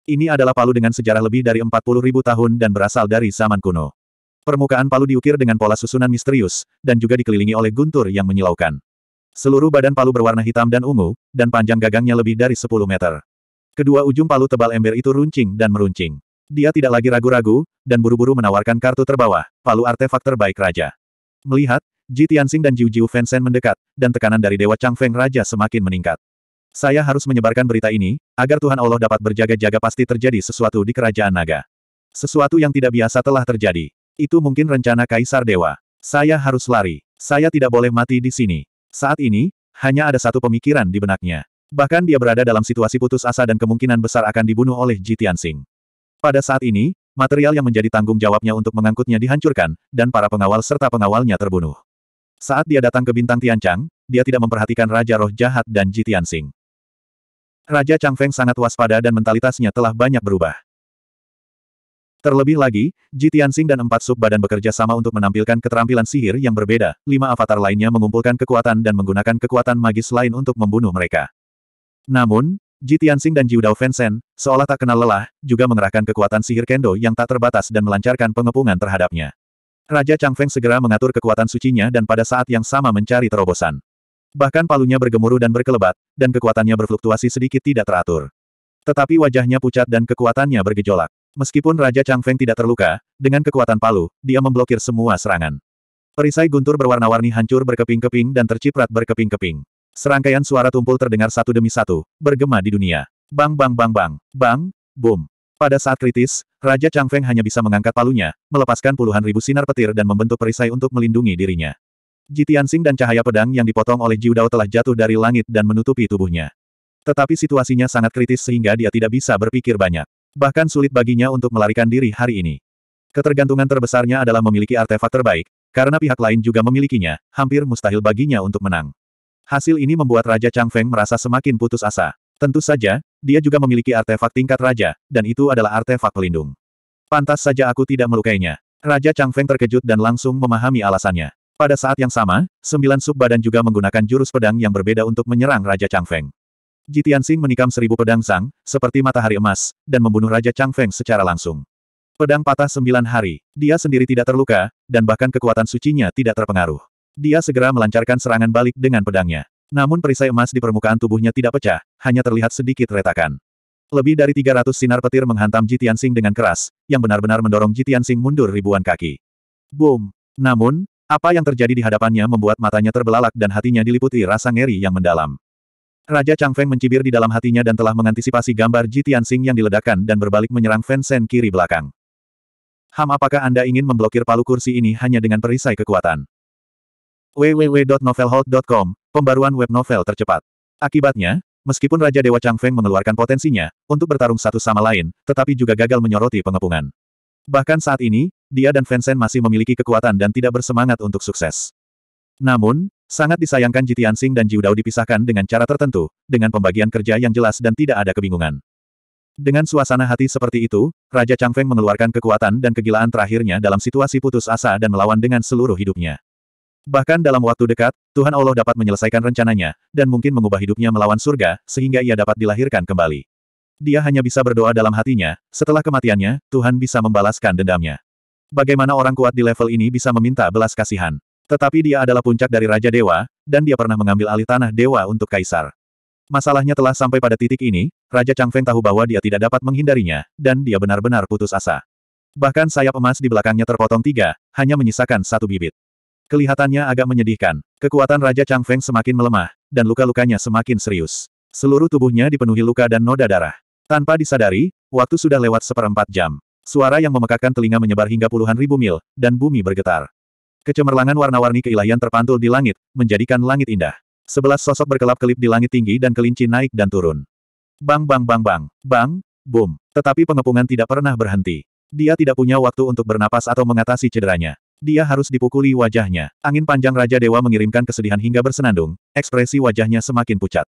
Ini adalah palu dengan sejarah lebih dari 40 ribu tahun dan berasal dari zaman kuno. Permukaan palu diukir dengan pola susunan misterius, dan juga dikelilingi oleh guntur yang menyilaukan. Seluruh badan palu berwarna hitam dan ungu, dan panjang gagangnya lebih dari 10 meter. Kedua ujung palu tebal ember itu runcing dan meruncing. Dia tidak lagi ragu-ragu, dan buru-buru menawarkan kartu terbawah, palu artefak terbaik raja. Melihat, Ji Tianxing dan Jiu Jiu Fansen mendekat, dan tekanan dari Dewa Changfeng Raja semakin meningkat. Saya harus menyebarkan berita ini, agar Tuhan Allah dapat berjaga-jaga pasti terjadi sesuatu di kerajaan naga. Sesuatu yang tidak biasa telah terjadi. Itu mungkin rencana Kaisar Dewa. Saya harus lari. Saya tidak boleh mati di sini. Saat ini, hanya ada satu pemikiran di benaknya. Bahkan dia berada dalam situasi putus asa dan kemungkinan besar akan dibunuh oleh Ji Tianxing. Pada saat ini, material yang menjadi tanggung jawabnya untuk mengangkutnya dihancurkan, dan para pengawal serta pengawalnya terbunuh. Saat dia datang ke Bintang Tianchang, dia tidak memperhatikan Raja Roh Jahat dan Ji Tianxing. Raja Chang Feng sangat waspada dan mentalitasnya telah banyak berubah. Terlebih lagi, Ji Tianxing dan empat sub badan bekerja sama untuk menampilkan keterampilan sihir yang berbeda, lima avatar lainnya mengumpulkan kekuatan dan menggunakan kekuatan magis lain untuk membunuh mereka. Namun, Ji Tianxing dan Jiu Dao Fensen, seolah tak kenal lelah, juga mengerahkan kekuatan sihir kendo yang tak terbatas dan melancarkan pengepungan terhadapnya. Raja Changfeng segera mengatur kekuatan sucinya dan pada saat yang sama mencari terobosan. Bahkan palunya bergemuruh dan berkelebat, dan kekuatannya berfluktuasi sedikit tidak teratur. Tetapi wajahnya pucat dan kekuatannya bergejolak. Meskipun Raja Changfeng tidak terluka, dengan kekuatan palu, dia memblokir semua serangan. Perisai guntur berwarna-warni hancur berkeping-keping dan terciprat berkeping-keping. Serangkaian suara tumpul terdengar satu demi satu, bergema di dunia. Bang bang bang bang, bang, boom. Pada saat kritis, Raja Chang Feng hanya bisa mengangkat palunya, melepaskan puluhan ribu sinar petir dan membentuk perisai untuk melindungi dirinya. Jitiansing dan cahaya pedang yang dipotong oleh Dao telah jatuh dari langit dan menutupi tubuhnya. Tetapi situasinya sangat kritis sehingga dia tidak bisa berpikir banyak. Bahkan sulit baginya untuk melarikan diri hari ini. Ketergantungan terbesarnya adalah memiliki artefak terbaik, karena pihak lain juga memilikinya, hampir mustahil baginya untuk menang. Hasil ini membuat Raja Chang Feng merasa semakin putus asa. Tentu saja, dia juga memiliki artefak tingkat raja, dan itu adalah artefak pelindung. Pantas saja aku tidak melukainya. Raja Chang Feng terkejut dan langsung memahami alasannya. Pada saat yang sama, sembilan sub badan juga menggunakan jurus pedang yang berbeda untuk menyerang Raja Chang Feng. Jitian Xing menikam seribu pedang sang, seperti matahari emas, dan membunuh Raja Chang Feng secara langsung. Pedang patah sembilan hari, dia sendiri tidak terluka, dan bahkan kekuatan sucinya tidak terpengaruh. Dia segera melancarkan serangan balik dengan pedangnya. Namun perisai emas di permukaan tubuhnya tidak pecah, hanya terlihat sedikit retakan. Lebih dari 300 sinar petir menghantam Jitian Sing dengan keras, yang benar-benar mendorong Jitian Sing mundur ribuan kaki. Boom! Namun, apa yang terjadi di hadapannya membuat matanya terbelalak dan hatinya diliputi rasa ngeri yang mendalam. Raja Chang Feng mencibir di dalam hatinya dan telah mengantisipasi gambar Jitian Sing yang diledakkan dan berbalik menyerang Fensen kiri belakang. Ham apakah Anda ingin memblokir palu kursi ini hanya dengan perisai kekuatan? www.novelhold.com, pembaruan web novel tercepat. Akibatnya, meskipun Raja Dewa Chang Feng mengeluarkan potensinya untuk bertarung satu sama lain, tetapi juga gagal menyoroti pengepungan. Bahkan saat ini, dia dan Vincent masih memiliki kekuatan dan tidak bersemangat untuk sukses. Namun, sangat disayangkan Tianxing dan Jiudao dipisahkan dengan cara tertentu, dengan pembagian kerja yang jelas dan tidak ada kebingungan. Dengan suasana hati seperti itu, Raja Chang Feng mengeluarkan kekuatan dan kegilaan terakhirnya dalam situasi putus asa dan melawan dengan seluruh hidupnya. Bahkan dalam waktu dekat, Tuhan Allah dapat menyelesaikan rencananya, dan mungkin mengubah hidupnya melawan surga, sehingga ia dapat dilahirkan kembali. Dia hanya bisa berdoa dalam hatinya, setelah kematiannya, Tuhan bisa membalaskan dendamnya. Bagaimana orang kuat di level ini bisa meminta belas kasihan? Tetapi dia adalah puncak dari Raja Dewa, dan dia pernah mengambil alih tanah Dewa untuk Kaisar. Masalahnya telah sampai pada titik ini, Raja Changfeng tahu bahwa dia tidak dapat menghindarinya, dan dia benar-benar putus asa. Bahkan sayap emas di belakangnya terpotong tiga, hanya menyisakan satu bibit. Kelihatannya agak menyedihkan. Kekuatan Raja Chang Feng semakin melemah, dan luka-lukanya semakin serius. Seluruh tubuhnya dipenuhi luka dan noda darah. Tanpa disadari, waktu sudah lewat seperempat jam. Suara yang memekakkan telinga menyebar hingga puluhan ribu mil, dan bumi bergetar. Kecemerlangan warna-warni keilahian terpantul di langit, menjadikan langit indah. Sebelas sosok berkelap-kelip di langit tinggi dan kelinci naik dan turun. Bang bang bang bang, bang, boom. Tetapi pengepungan tidak pernah berhenti. Dia tidak punya waktu untuk bernapas atau mengatasi cederanya. Dia harus dipukuli wajahnya. Angin panjang Raja Dewa mengirimkan kesedihan hingga bersenandung, ekspresi wajahnya semakin pucat.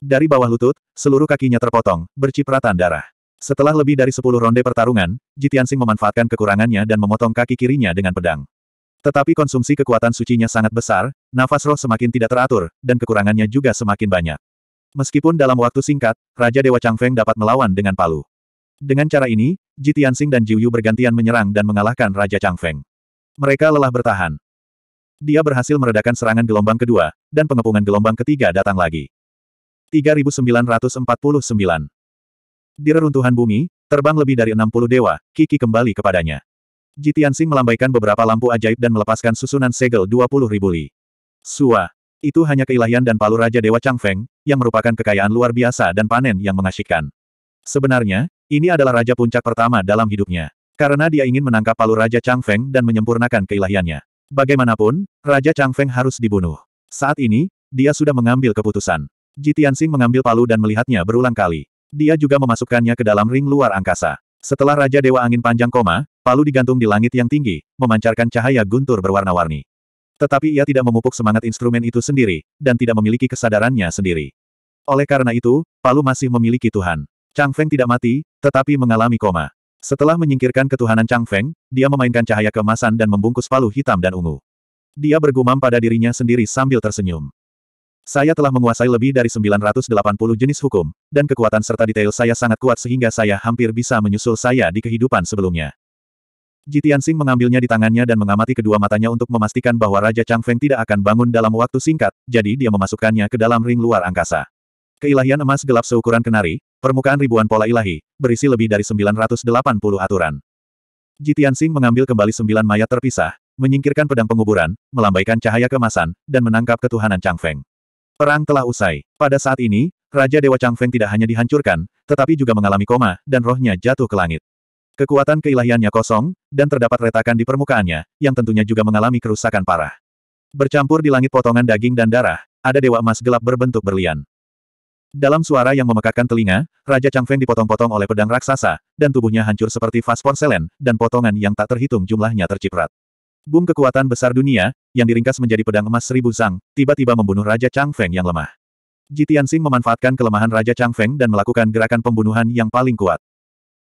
Dari bawah lutut, seluruh kakinya terpotong, bercipratan darah. Setelah lebih dari sepuluh ronde pertarungan, Jitiansing memanfaatkan kekurangannya dan memotong kaki kirinya dengan pedang. Tetapi konsumsi kekuatan sucinya sangat besar, nafas roh semakin tidak teratur, dan kekurangannya juga semakin banyak. Meskipun dalam waktu singkat, Raja Dewa Chang Feng dapat melawan dengan palu. Dengan cara ini, Jitiansing dan Jiuyu bergantian menyerang dan mengalahkan Raja Chang Feng. Mereka lelah bertahan. Dia berhasil meredakan serangan gelombang kedua, dan pengepungan gelombang ketiga datang lagi. 3949 Di reruntuhan bumi, terbang lebih dari 60 dewa, Kiki kembali kepadanya. Jitiansing melambaikan beberapa lampu ajaib dan melepaskan susunan segel 20 ribu li. Sua. Itu hanya keilahian dan palu Raja Dewa Chang Feng, yang merupakan kekayaan luar biasa dan panen yang mengasyikkan. Sebenarnya, ini adalah Raja Puncak pertama dalam hidupnya. Karena dia ingin menangkap palu Raja Chang Feng dan menyempurnakan keilahiannya. Bagaimanapun, Raja Chang Feng harus dibunuh. Saat ini, dia sudah mengambil keputusan. Jitiansing mengambil palu dan melihatnya berulang kali. Dia juga memasukkannya ke dalam ring luar angkasa. Setelah Raja Dewa Angin Panjang koma, palu digantung di langit yang tinggi, memancarkan cahaya guntur berwarna-warni. Tetapi ia tidak memupuk semangat instrumen itu sendiri, dan tidak memiliki kesadarannya sendiri. Oleh karena itu, palu masih memiliki Tuhan. Chang Feng tidak mati, tetapi mengalami koma. Setelah menyingkirkan ketuhanan Chang Feng, dia memainkan cahaya kemasan dan membungkus palu hitam dan ungu. Dia bergumam pada dirinya sendiri sambil tersenyum. Saya telah menguasai lebih dari 980 jenis hukum, dan kekuatan serta detail saya sangat kuat sehingga saya hampir bisa menyusul saya di kehidupan sebelumnya. Jitian Sing mengambilnya di tangannya dan mengamati kedua matanya untuk memastikan bahwa Raja Chang Feng tidak akan bangun dalam waktu singkat, jadi dia memasukkannya ke dalam ring luar angkasa. Keilahian emas gelap seukuran kenari, permukaan ribuan pola ilahi, berisi lebih dari 980 aturan. Jitian Sing mengambil kembali sembilan mayat terpisah, menyingkirkan pedang penguburan, melambaikan cahaya kemasan, dan menangkap ketuhanan Changfeng. Perang telah usai. Pada saat ini, Raja Dewa Changfeng tidak hanya dihancurkan, tetapi juga mengalami koma, dan rohnya jatuh ke langit. Kekuatan keilahiannya kosong, dan terdapat retakan di permukaannya, yang tentunya juga mengalami kerusakan parah. Bercampur di langit potongan daging dan darah, ada dewa emas gelap berbentuk berlian. Dalam suara yang memekakkan telinga, Raja Chang Feng dipotong-potong oleh pedang raksasa, dan tubuhnya hancur seperti vas porselen, dan potongan yang tak terhitung jumlahnya terciprat. Bum kekuatan besar dunia, yang diringkas menjadi pedang emas seribu sang, tiba-tiba membunuh Raja Chang Feng yang lemah. Jitiansing memanfaatkan kelemahan Raja Chang Feng dan melakukan gerakan pembunuhan yang paling kuat.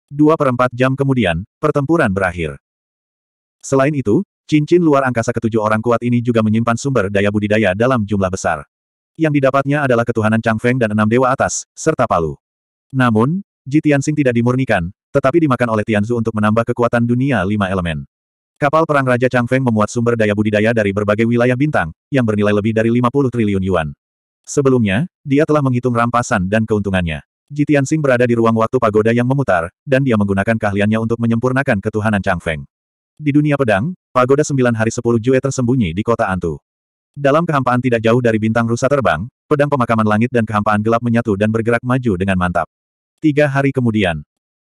Dua perempat jam kemudian, pertempuran berakhir. Selain itu, cincin luar angkasa ketujuh orang kuat ini juga menyimpan sumber daya budidaya dalam jumlah besar. Yang didapatnya adalah ketuhanan Chang Feng dan enam dewa atas, serta Palu. Namun, Ji Tianxing tidak dimurnikan, tetapi dimakan oleh Tianzu untuk menambah kekuatan dunia lima elemen. Kapal perang Raja Chang Feng memuat sumber daya budidaya dari berbagai wilayah bintang, yang bernilai lebih dari 50 triliun yuan. Sebelumnya, dia telah menghitung rampasan dan keuntungannya. Ji Tianxing berada di ruang waktu pagoda yang memutar, dan dia menggunakan keahliannya untuk menyempurnakan ketuhanan Chang Feng. Di dunia pedang, pagoda sembilan hari sepuluh Jue tersembunyi di kota Antu. Dalam kehampaan tidak jauh dari bintang rusa terbang, pedang pemakaman langit dan kehampaan gelap menyatu dan bergerak maju dengan mantap. Tiga hari kemudian.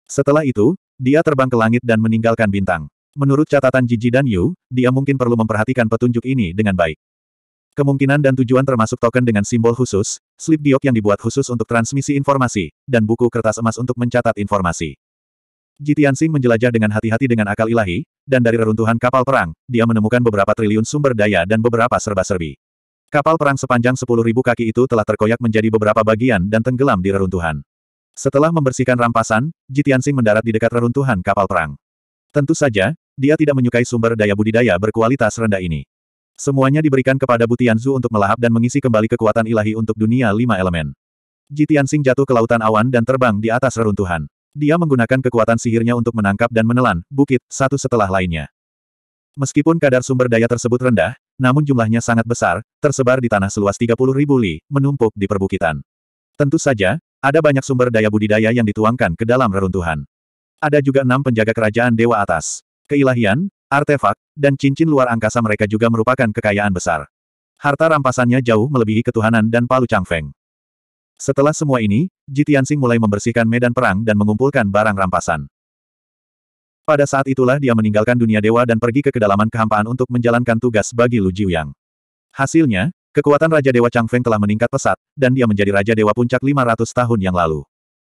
Setelah itu, dia terbang ke langit dan meninggalkan bintang. Menurut catatan Jiji dan Yu, dia mungkin perlu memperhatikan petunjuk ini dengan baik. Kemungkinan dan tujuan termasuk token dengan simbol khusus, slip diok yang dibuat khusus untuk transmisi informasi, dan buku kertas emas untuk mencatat informasi. Jitian Xing menjelajah dengan hati-hati dengan akal ilahi, dan dari reruntuhan kapal perang, dia menemukan beberapa triliun sumber daya dan beberapa serba-serbi. Kapal perang sepanjang 10.000 kaki itu telah terkoyak menjadi beberapa bagian dan tenggelam di reruntuhan. Setelah membersihkan rampasan, Jitian Xing mendarat di dekat reruntuhan kapal perang. Tentu saja, dia tidak menyukai sumber daya budidaya berkualitas rendah ini. Semuanya diberikan kepada Butianzu untuk melahap dan mengisi kembali kekuatan ilahi untuk dunia lima elemen. Jitian Xing jatuh ke lautan awan dan terbang di atas reruntuhan. Dia menggunakan kekuatan sihirnya untuk menangkap dan menelan bukit satu setelah lainnya. Meskipun kadar sumber daya tersebut rendah, namun jumlahnya sangat besar, tersebar di tanah seluas 30 ribu li, menumpuk di perbukitan. Tentu saja, ada banyak sumber daya budidaya yang dituangkan ke dalam reruntuhan. Ada juga enam penjaga kerajaan dewa atas. Keilahian, artefak, dan cincin luar angkasa mereka juga merupakan kekayaan besar. Harta rampasannya jauh melebihi ketuhanan dan palu Feng. Setelah semua ini, Ji mulai membersihkan medan perang dan mengumpulkan barang rampasan. Pada saat itulah dia meninggalkan dunia dewa dan pergi ke kedalaman kehampaan untuk menjalankan tugas bagi Lu Jiuyang. Hasilnya, kekuatan Raja Dewa Changfeng telah meningkat pesat, dan dia menjadi Raja Dewa Puncak 500 tahun yang lalu.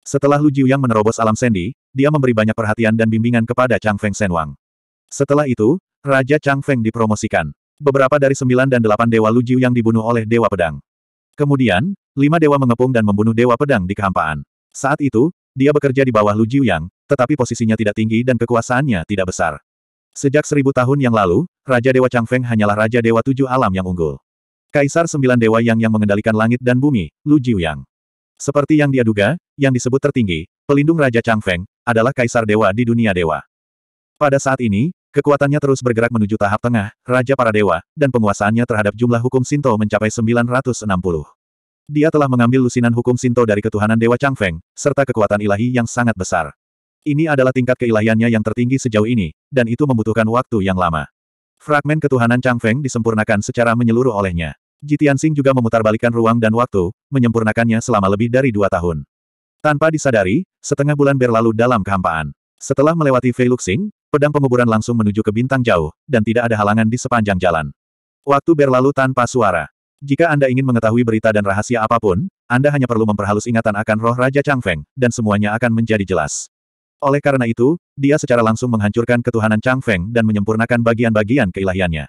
Setelah Lu Jiuyang menerobos alam sendi, dia memberi banyak perhatian dan bimbingan kepada Changfeng Senwang. Setelah itu, Raja Changfeng dipromosikan. Beberapa dari sembilan dan delapan dewa Lu Jiu dibunuh oleh Dewa Pedang. Kemudian, Lima dewa mengepung dan membunuh dewa pedang di kehampaan. Saat itu, dia bekerja di bawah Lu Jiuyang, tetapi posisinya tidak tinggi dan kekuasaannya tidak besar. Sejak seribu tahun yang lalu, Raja Dewa Changfeng hanyalah Raja Dewa Tujuh Alam yang unggul. Kaisar Sembilan Dewa Yang yang mengendalikan langit dan bumi, Lu Jiuyang. Seperti yang dia duga, yang disebut tertinggi, pelindung Raja Changfeng, adalah Kaisar Dewa di dunia Dewa. Pada saat ini, Kekuatannya terus bergerak menuju tahap tengah, Raja Para Dewa, dan penguasaannya terhadap jumlah hukum Sinto mencapai 960. Dia telah mengambil lusinan hukum Sinto dari ketuhanan Dewa Changfeng, serta kekuatan ilahi yang sangat besar. Ini adalah tingkat keilahiannya yang tertinggi sejauh ini, dan itu membutuhkan waktu yang lama. Fragmen ketuhanan Changfeng disempurnakan secara menyeluruh olehnya. Jitian Sing juga memutarbalikkan ruang dan waktu, menyempurnakannya selama lebih dari dua tahun. Tanpa disadari, setengah bulan berlalu dalam kehampaan. Setelah melewati Fei Luxing, pedang penguburan langsung menuju ke bintang jauh, dan tidak ada halangan di sepanjang jalan. Waktu berlalu tanpa suara. Jika Anda ingin mengetahui berita dan rahasia apapun, Anda hanya perlu memperhalus ingatan akan roh Raja Chang Feng dan semuanya akan menjadi jelas. Oleh karena itu, dia secara langsung menghancurkan ketuhanan Chang Feng dan menyempurnakan bagian-bagian keilahiannya.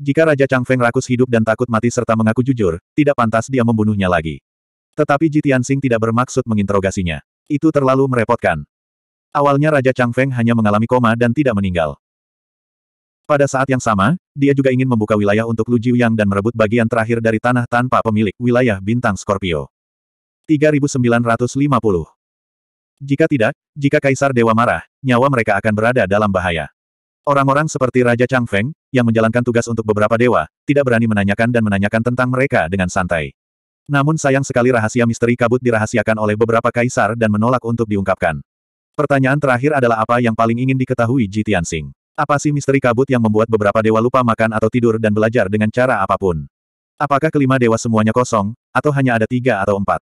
Jika Raja Chang Feng rakus hidup dan takut mati serta mengaku jujur, tidak pantas dia membunuhnya lagi. Tetapi Ji Tianxing tidak bermaksud menginterogasinya. Itu terlalu merepotkan. Awalnya Raja Chang Feng hanya mengalami koma dan tidak meninggal. Pada saat yang sama, dia juga ingin membuka wilayah untuk Lu Jiuyang dan merebut bagian terakhir dari tanah tanpa pemilik wilayah bintang Scorpio. 3950 Jika tidak, jika Kaisar Dewa marah, nyawa mereka akan berada dalam bahaya. Orang-orang seperti Raja Chang Feng yang menjalankan tugas untuk beberapa dewa, tidak berani menanyakan dan menanyakan tentang mereka dengan santai. Namun sayang sekali rahasia misteri kabut dirahasiakan oleh beberapa kaisar dan menolak untuk diungkapkan. Pertanyaan terakhir adalah apa yang paling ingin diketahui Ji Tianxing. Apa sih misteri kabut yang membuat beberapa dewa lupa makan atau tidur dan belajar dengan cara apapun? Apakah kelima dewa semuanya kosong, atau hanya ada tiga atau empat?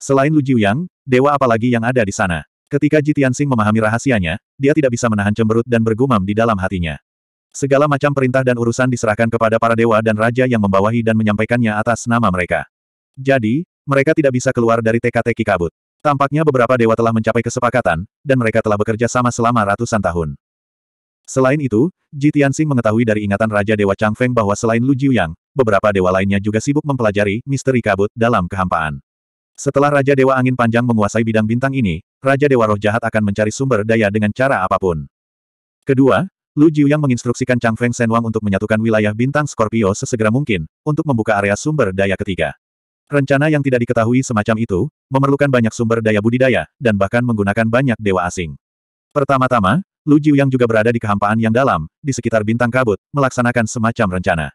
Selain Lu Jiuyang, dewa apalagi yang ada di sana? Ketika Ji Tianxing memahami rahasianya, dia tidak bisa menahan cemberut dan bergumam di dalam hatinya. Segala macam perintah dan urusan diserahkan kepada para dewa dan raja yang membawahi dan menyampaikannya atas nama mereka. Jadi, mereka tidak bisa keluar dari teka-teki kabut. Tampaknya beberapa dewa telah mencapai kesepakatan, dan mereka telah bekerja sama selama ratusan tahun. Selain itu, Ji Tianxing mengetahui dari ingatan Raja Dewa Chang Feng bahwa selain Lu Jiu Yang, beberapa dewa lainnya juga sibuk mempelajari misteri kabut dalam kehampaan. Setelah Raja Dewa Angin Panjang menguasai bidang bintang ini, Raja Dewa Roh Jahat akan mencari sumber daya dengan cara apapun. Kedua, Lu Jiu Yang menginstruksikan Chang Changfeng Senwang untuk menyatukan wilayah bintang Scorpio sesegera mungkin, untuk membuka area sumber daya ketiga. Rencana yang tidak diketahui semacam itu, memerlukan banyak sumber daya budidaya, dan bahkan menggunakan banyak dewa asing. Pertama-tama, Lu Jiu yang juga berada di kehampaan yang dalam, di sekitar bintang kabut, melaksanakan semacam rencana.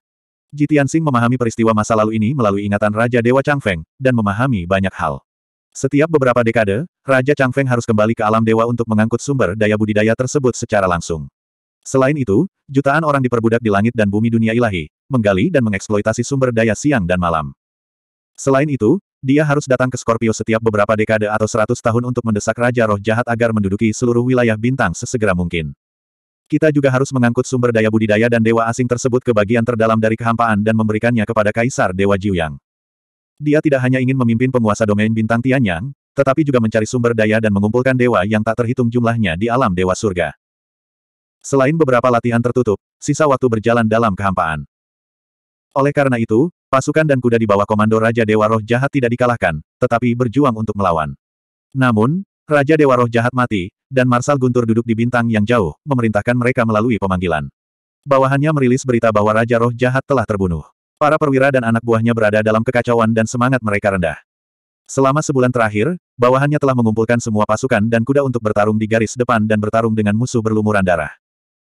Ji Tianxing memahami peristiwa masa lalu ini melalui ingatan Raja Dewa Changfeng, dan memahami banyak hal. Setiap beberapa dekade, Raja Changfeng harus kembali ke alam dewa untuk mengangkut sumber daya budidaya tersebut secara langsung. Selain itu, jutaan orang diperbudak di langit dan bumi dunia ilahi, menggali dan mengeksploitasi sumber daya siang dan malam. Selain itu, dia harus datang ke Scorpio setiap beberapa dekade atau seratus tahun untuk mendesak Raja Roh Jahat agar menduduki seluruh wilayah bintang sesegera mungkin. Kita juga harus mengangkut sumber daya budidaya dan dewa asing tersebut ke bagian terdalam dari kehampaan dan memberikannya kepada Kaisar Dewa Jiuyang. Dia tidak hanya ingin memimpin penguasa domain bintang Tianyang, tetapi juga mencari sumber daya dan mengumpulkan dewa yang tak terhitung jumlahnya di alam dewa surga. Selain beberapa latihan tertutup, sisa waktu berjalan dalam kehampaan. Oleh karena itu, Pasukan dan kuda di bawah komando Raja Dewa Roh Jahat tidak dikalahkan, tetapi berjuang untuk melawan. Namun, Raja Dewa Roh Jahat mati, dan Marsal Guntur duduk di bintang yang jauh, memerintahkan mereka melalui pemanggilan. Bawahannya merilis berita bahwa Raja Roh Jahat telah terbunuh. Para perwira dan anak buahnya berada dalam kekacauan dan semangat mereka rendah. Selama sebulan terakhir, bawahannya telah mengumpulkan semua pasukan dan kuda untuk bertarung di garis depan dan bertarung dengan musuh berlumuran darah.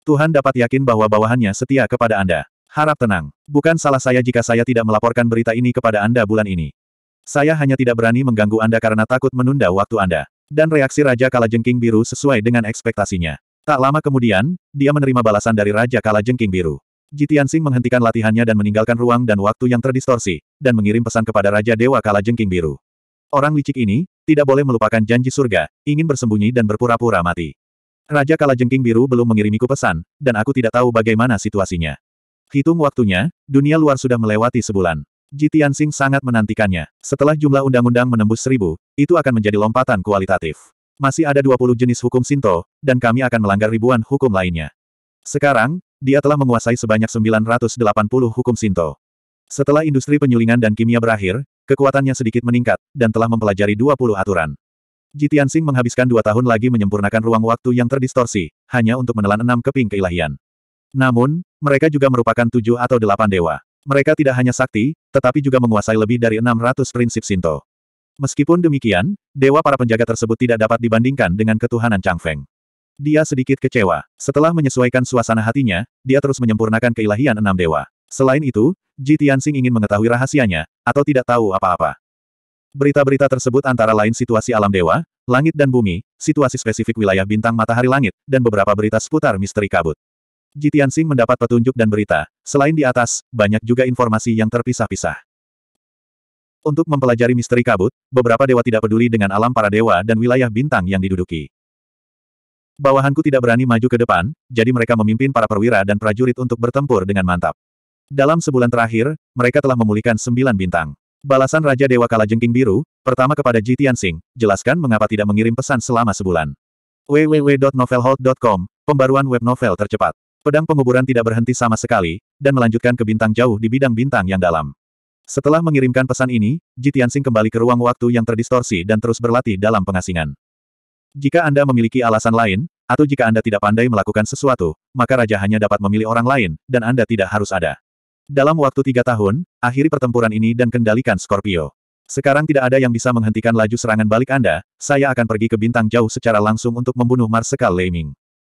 Tuhan dapat yakin bahwa bawahannya setia kepada Anda. Harap tenang. Bukan salah saya jika saya tidak melaporkan berita ini kepada Anda bulan ini. Saya hanya tidak berani mengganggu Anda karena takut menunda waktu Anda. Dan reaksi Raja Kalajengking Biru sesuai dengan ekspektasinya. Tak lama kemudian, dia menerima balasan dari Raja Kalajengking Biru. Jitian Sing menghentikan latihannya dan meninggalkan ruang dan waktu yang terdistorsi, dan mengirim pesan kepada Raja Dewa Kalajengking Biru. Orang licik ini, tidak boleh melupakan janji surga, ingin bersembunyi dan berpura-pura mati. Raja Kalajengking Biru belum mengirimiku pesan, dan aku tidak tahu bagaimana situasinya. Hitung waktunya, dunia luar sudah melewati sebulan. Ji Tianxing sangat menantikannya. Setelah jumlah undang-undang menembus seribu, itu akan menjadi lompatan kualitatif. Masih ada 20 jenis hukum Sinto, dan kami akan melanggar ribuan hukum lainnya. Sekarang, dia telah menguasai sebanyak 980 hukum Sinto. Setelah industri penyulingan dan kimia berakhir, kekuatannya sedikit meningkat, dan telah mempelajari 20 aturan. Ji Tianxing menghabiskan dua tahun lagi menyempurnakan ruang waktu yang terdistorsi, hanya untuk menelan enam keping keilahian. Namun, mereka juga merupakan tujuh atau delapan dewa. Mereka tidak hanya sakti, tetapi juga menguasai lebih dari 600 prinsip Sinto. Meskipun demikian, dewa para penjaga tersebut tidak dapat dibandingkan dengan ketuhanan Chang Feng. Dia sedikit kecewa. Setelah menyesuaikan suasana hatinya, dia terus menyempurnakan keilahian enam dewa. Selain itu, Ji Tianxing ingin mengetahui rahasianya, atau tidak tahu apa-apa. Berita-berita tersebut antara lain situasi alam dewa, langit dan bumi, situasi spesifik wilayah bintang matahari langit, dan beberapa berita seputar misteri kabut. Jitian Singh mendapat petunjuk dan berita. Selain di atas, banyak juga informasi yang terpisah-pisah. Untuk mempelajari misteri kabut, beberapa dewa tidak peduli dengan alam para dewa dan wilayah bintang yang diduduki. Bawahanku tidak berani maju ke depan, jadi mereka memimpin para perwira dan prajurit untuk bertempur dengan mantap. Dalam sebulan terakhir, mereka telah memulihkan sembilan bintang. Balasan Raja Dewa Kalajengking Biru, pertama kepada Ji Tianxing, jelaskan mengapa tidak mengirim pesan selama sebulan www.novelhold.com, pembaruan web novel tercepat. Pedang penguburan tidak berhenti sama sekali, dan melanjutkan ke bintang jauh di bidang bintang yang dalam. Setelah mengirimkan pesan ini, Jitiansing kembali ke ruang waktu yang terdistorsi dan terus berlatih dalam pengasingan. Jika Anda memiliki alasan lain, atau jika Anda tidak pandai melakukan sesuatu, maka Raja hanya dapat memilih orang lain, dan Anda tidak harus ada. Dalam waktu tiga tahun, akhiri pertempuran ini dan kendalikan Scorpio. Sekarang tidak ada yang bisa menghentikan laju serangan balik Anda, saya akan pergi ke bintang jauh secara langsung untuk membunuh Marsekal Leiming.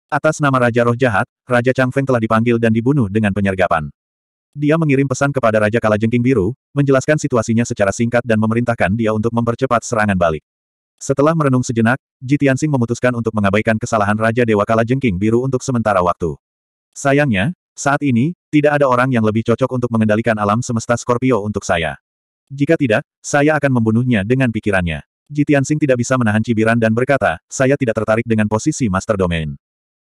Atas nama Raja Roh Jahat, Raja chang feng telah dipanggil dan dibunuh dengan penyergapan. Dia mengirim pesan kepada Raja Kalajengking Biru, menjelaskan situasinya secara singkat dan memerintahkan dia untuk mempercepat serangan balik. Setelah merenung sejenak, Ji Tianxing memutuskan untuk mengabaikan kesalahan Raja Dewa Kalajengking Biru untuk sementara waktu. Sayangnya, saat ini, tidak ada orang yang lebih cocok untuk mengendalikan alam semesta Scorpio untuk saya. Jika tidak, saya akan membunuhnya dengan pikirannya. Ji Tianxing tidak bisa menahan cibiran dan berkata, saya tidak tertarik dengan posisi Master Domain.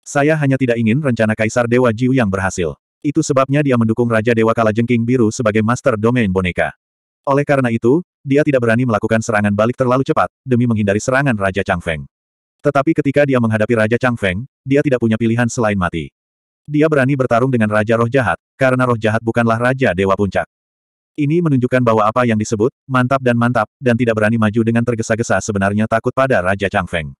Saya hanya tidak ingin rencana Kaisar Dewa Jiu yang berhasil. Itu sebabnya dia mendukung Raja Dewa Kalajengking Biru sebagai master domain boneka. Oleh karena itu, dia tidak berani melakukan serangan balik terlalu cepat, demi menghindari serangan Raja Changfeng. Tetapi ketika dia menghadapi Raja Changfeng, dia tidak punya pilihan selain mati. Dia berani bertarung dengan Raja Roh Jahat, karena Roh Jahat bukanlah Raja Dewa Puncak. Ini menunjukkan bahwa apa yang disebut, mantap dan mantap, dan tidak berani maju dengan tergesa-gesa sebenarnya takut pada Raja Changfeng.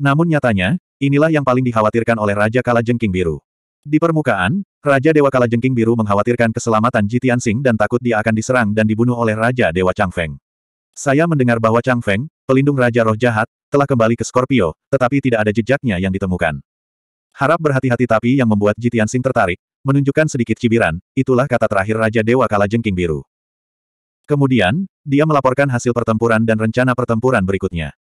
Namun nyatanya, inilah yang paling dikhawatirkan oleh Raja Kala Jengking Biru. Di permukaan, Raja Dewa Kala Jengking Biru mengkhawatirkan keselamatan Ji Tianxing dan takut dia akan diserang dan dibunuh oleh Raja Dewa Changfeng. Saya mendengar bahwa Changfeng, pelindung Raja Roh Jahat, telah kembali ke Scorpio, tetapi tidak ada jejaknya yang ditemukan. Harap berhati-hati tapi yang membuat Ji Tianxing tertarik, menunjukkan sedikit cibiran, itulah kata terakhir Raja Dewa Kala Jengking Biru. Kemudian, dia melaporkan hasil pertempuran dan rencana pertempuran berikutnya.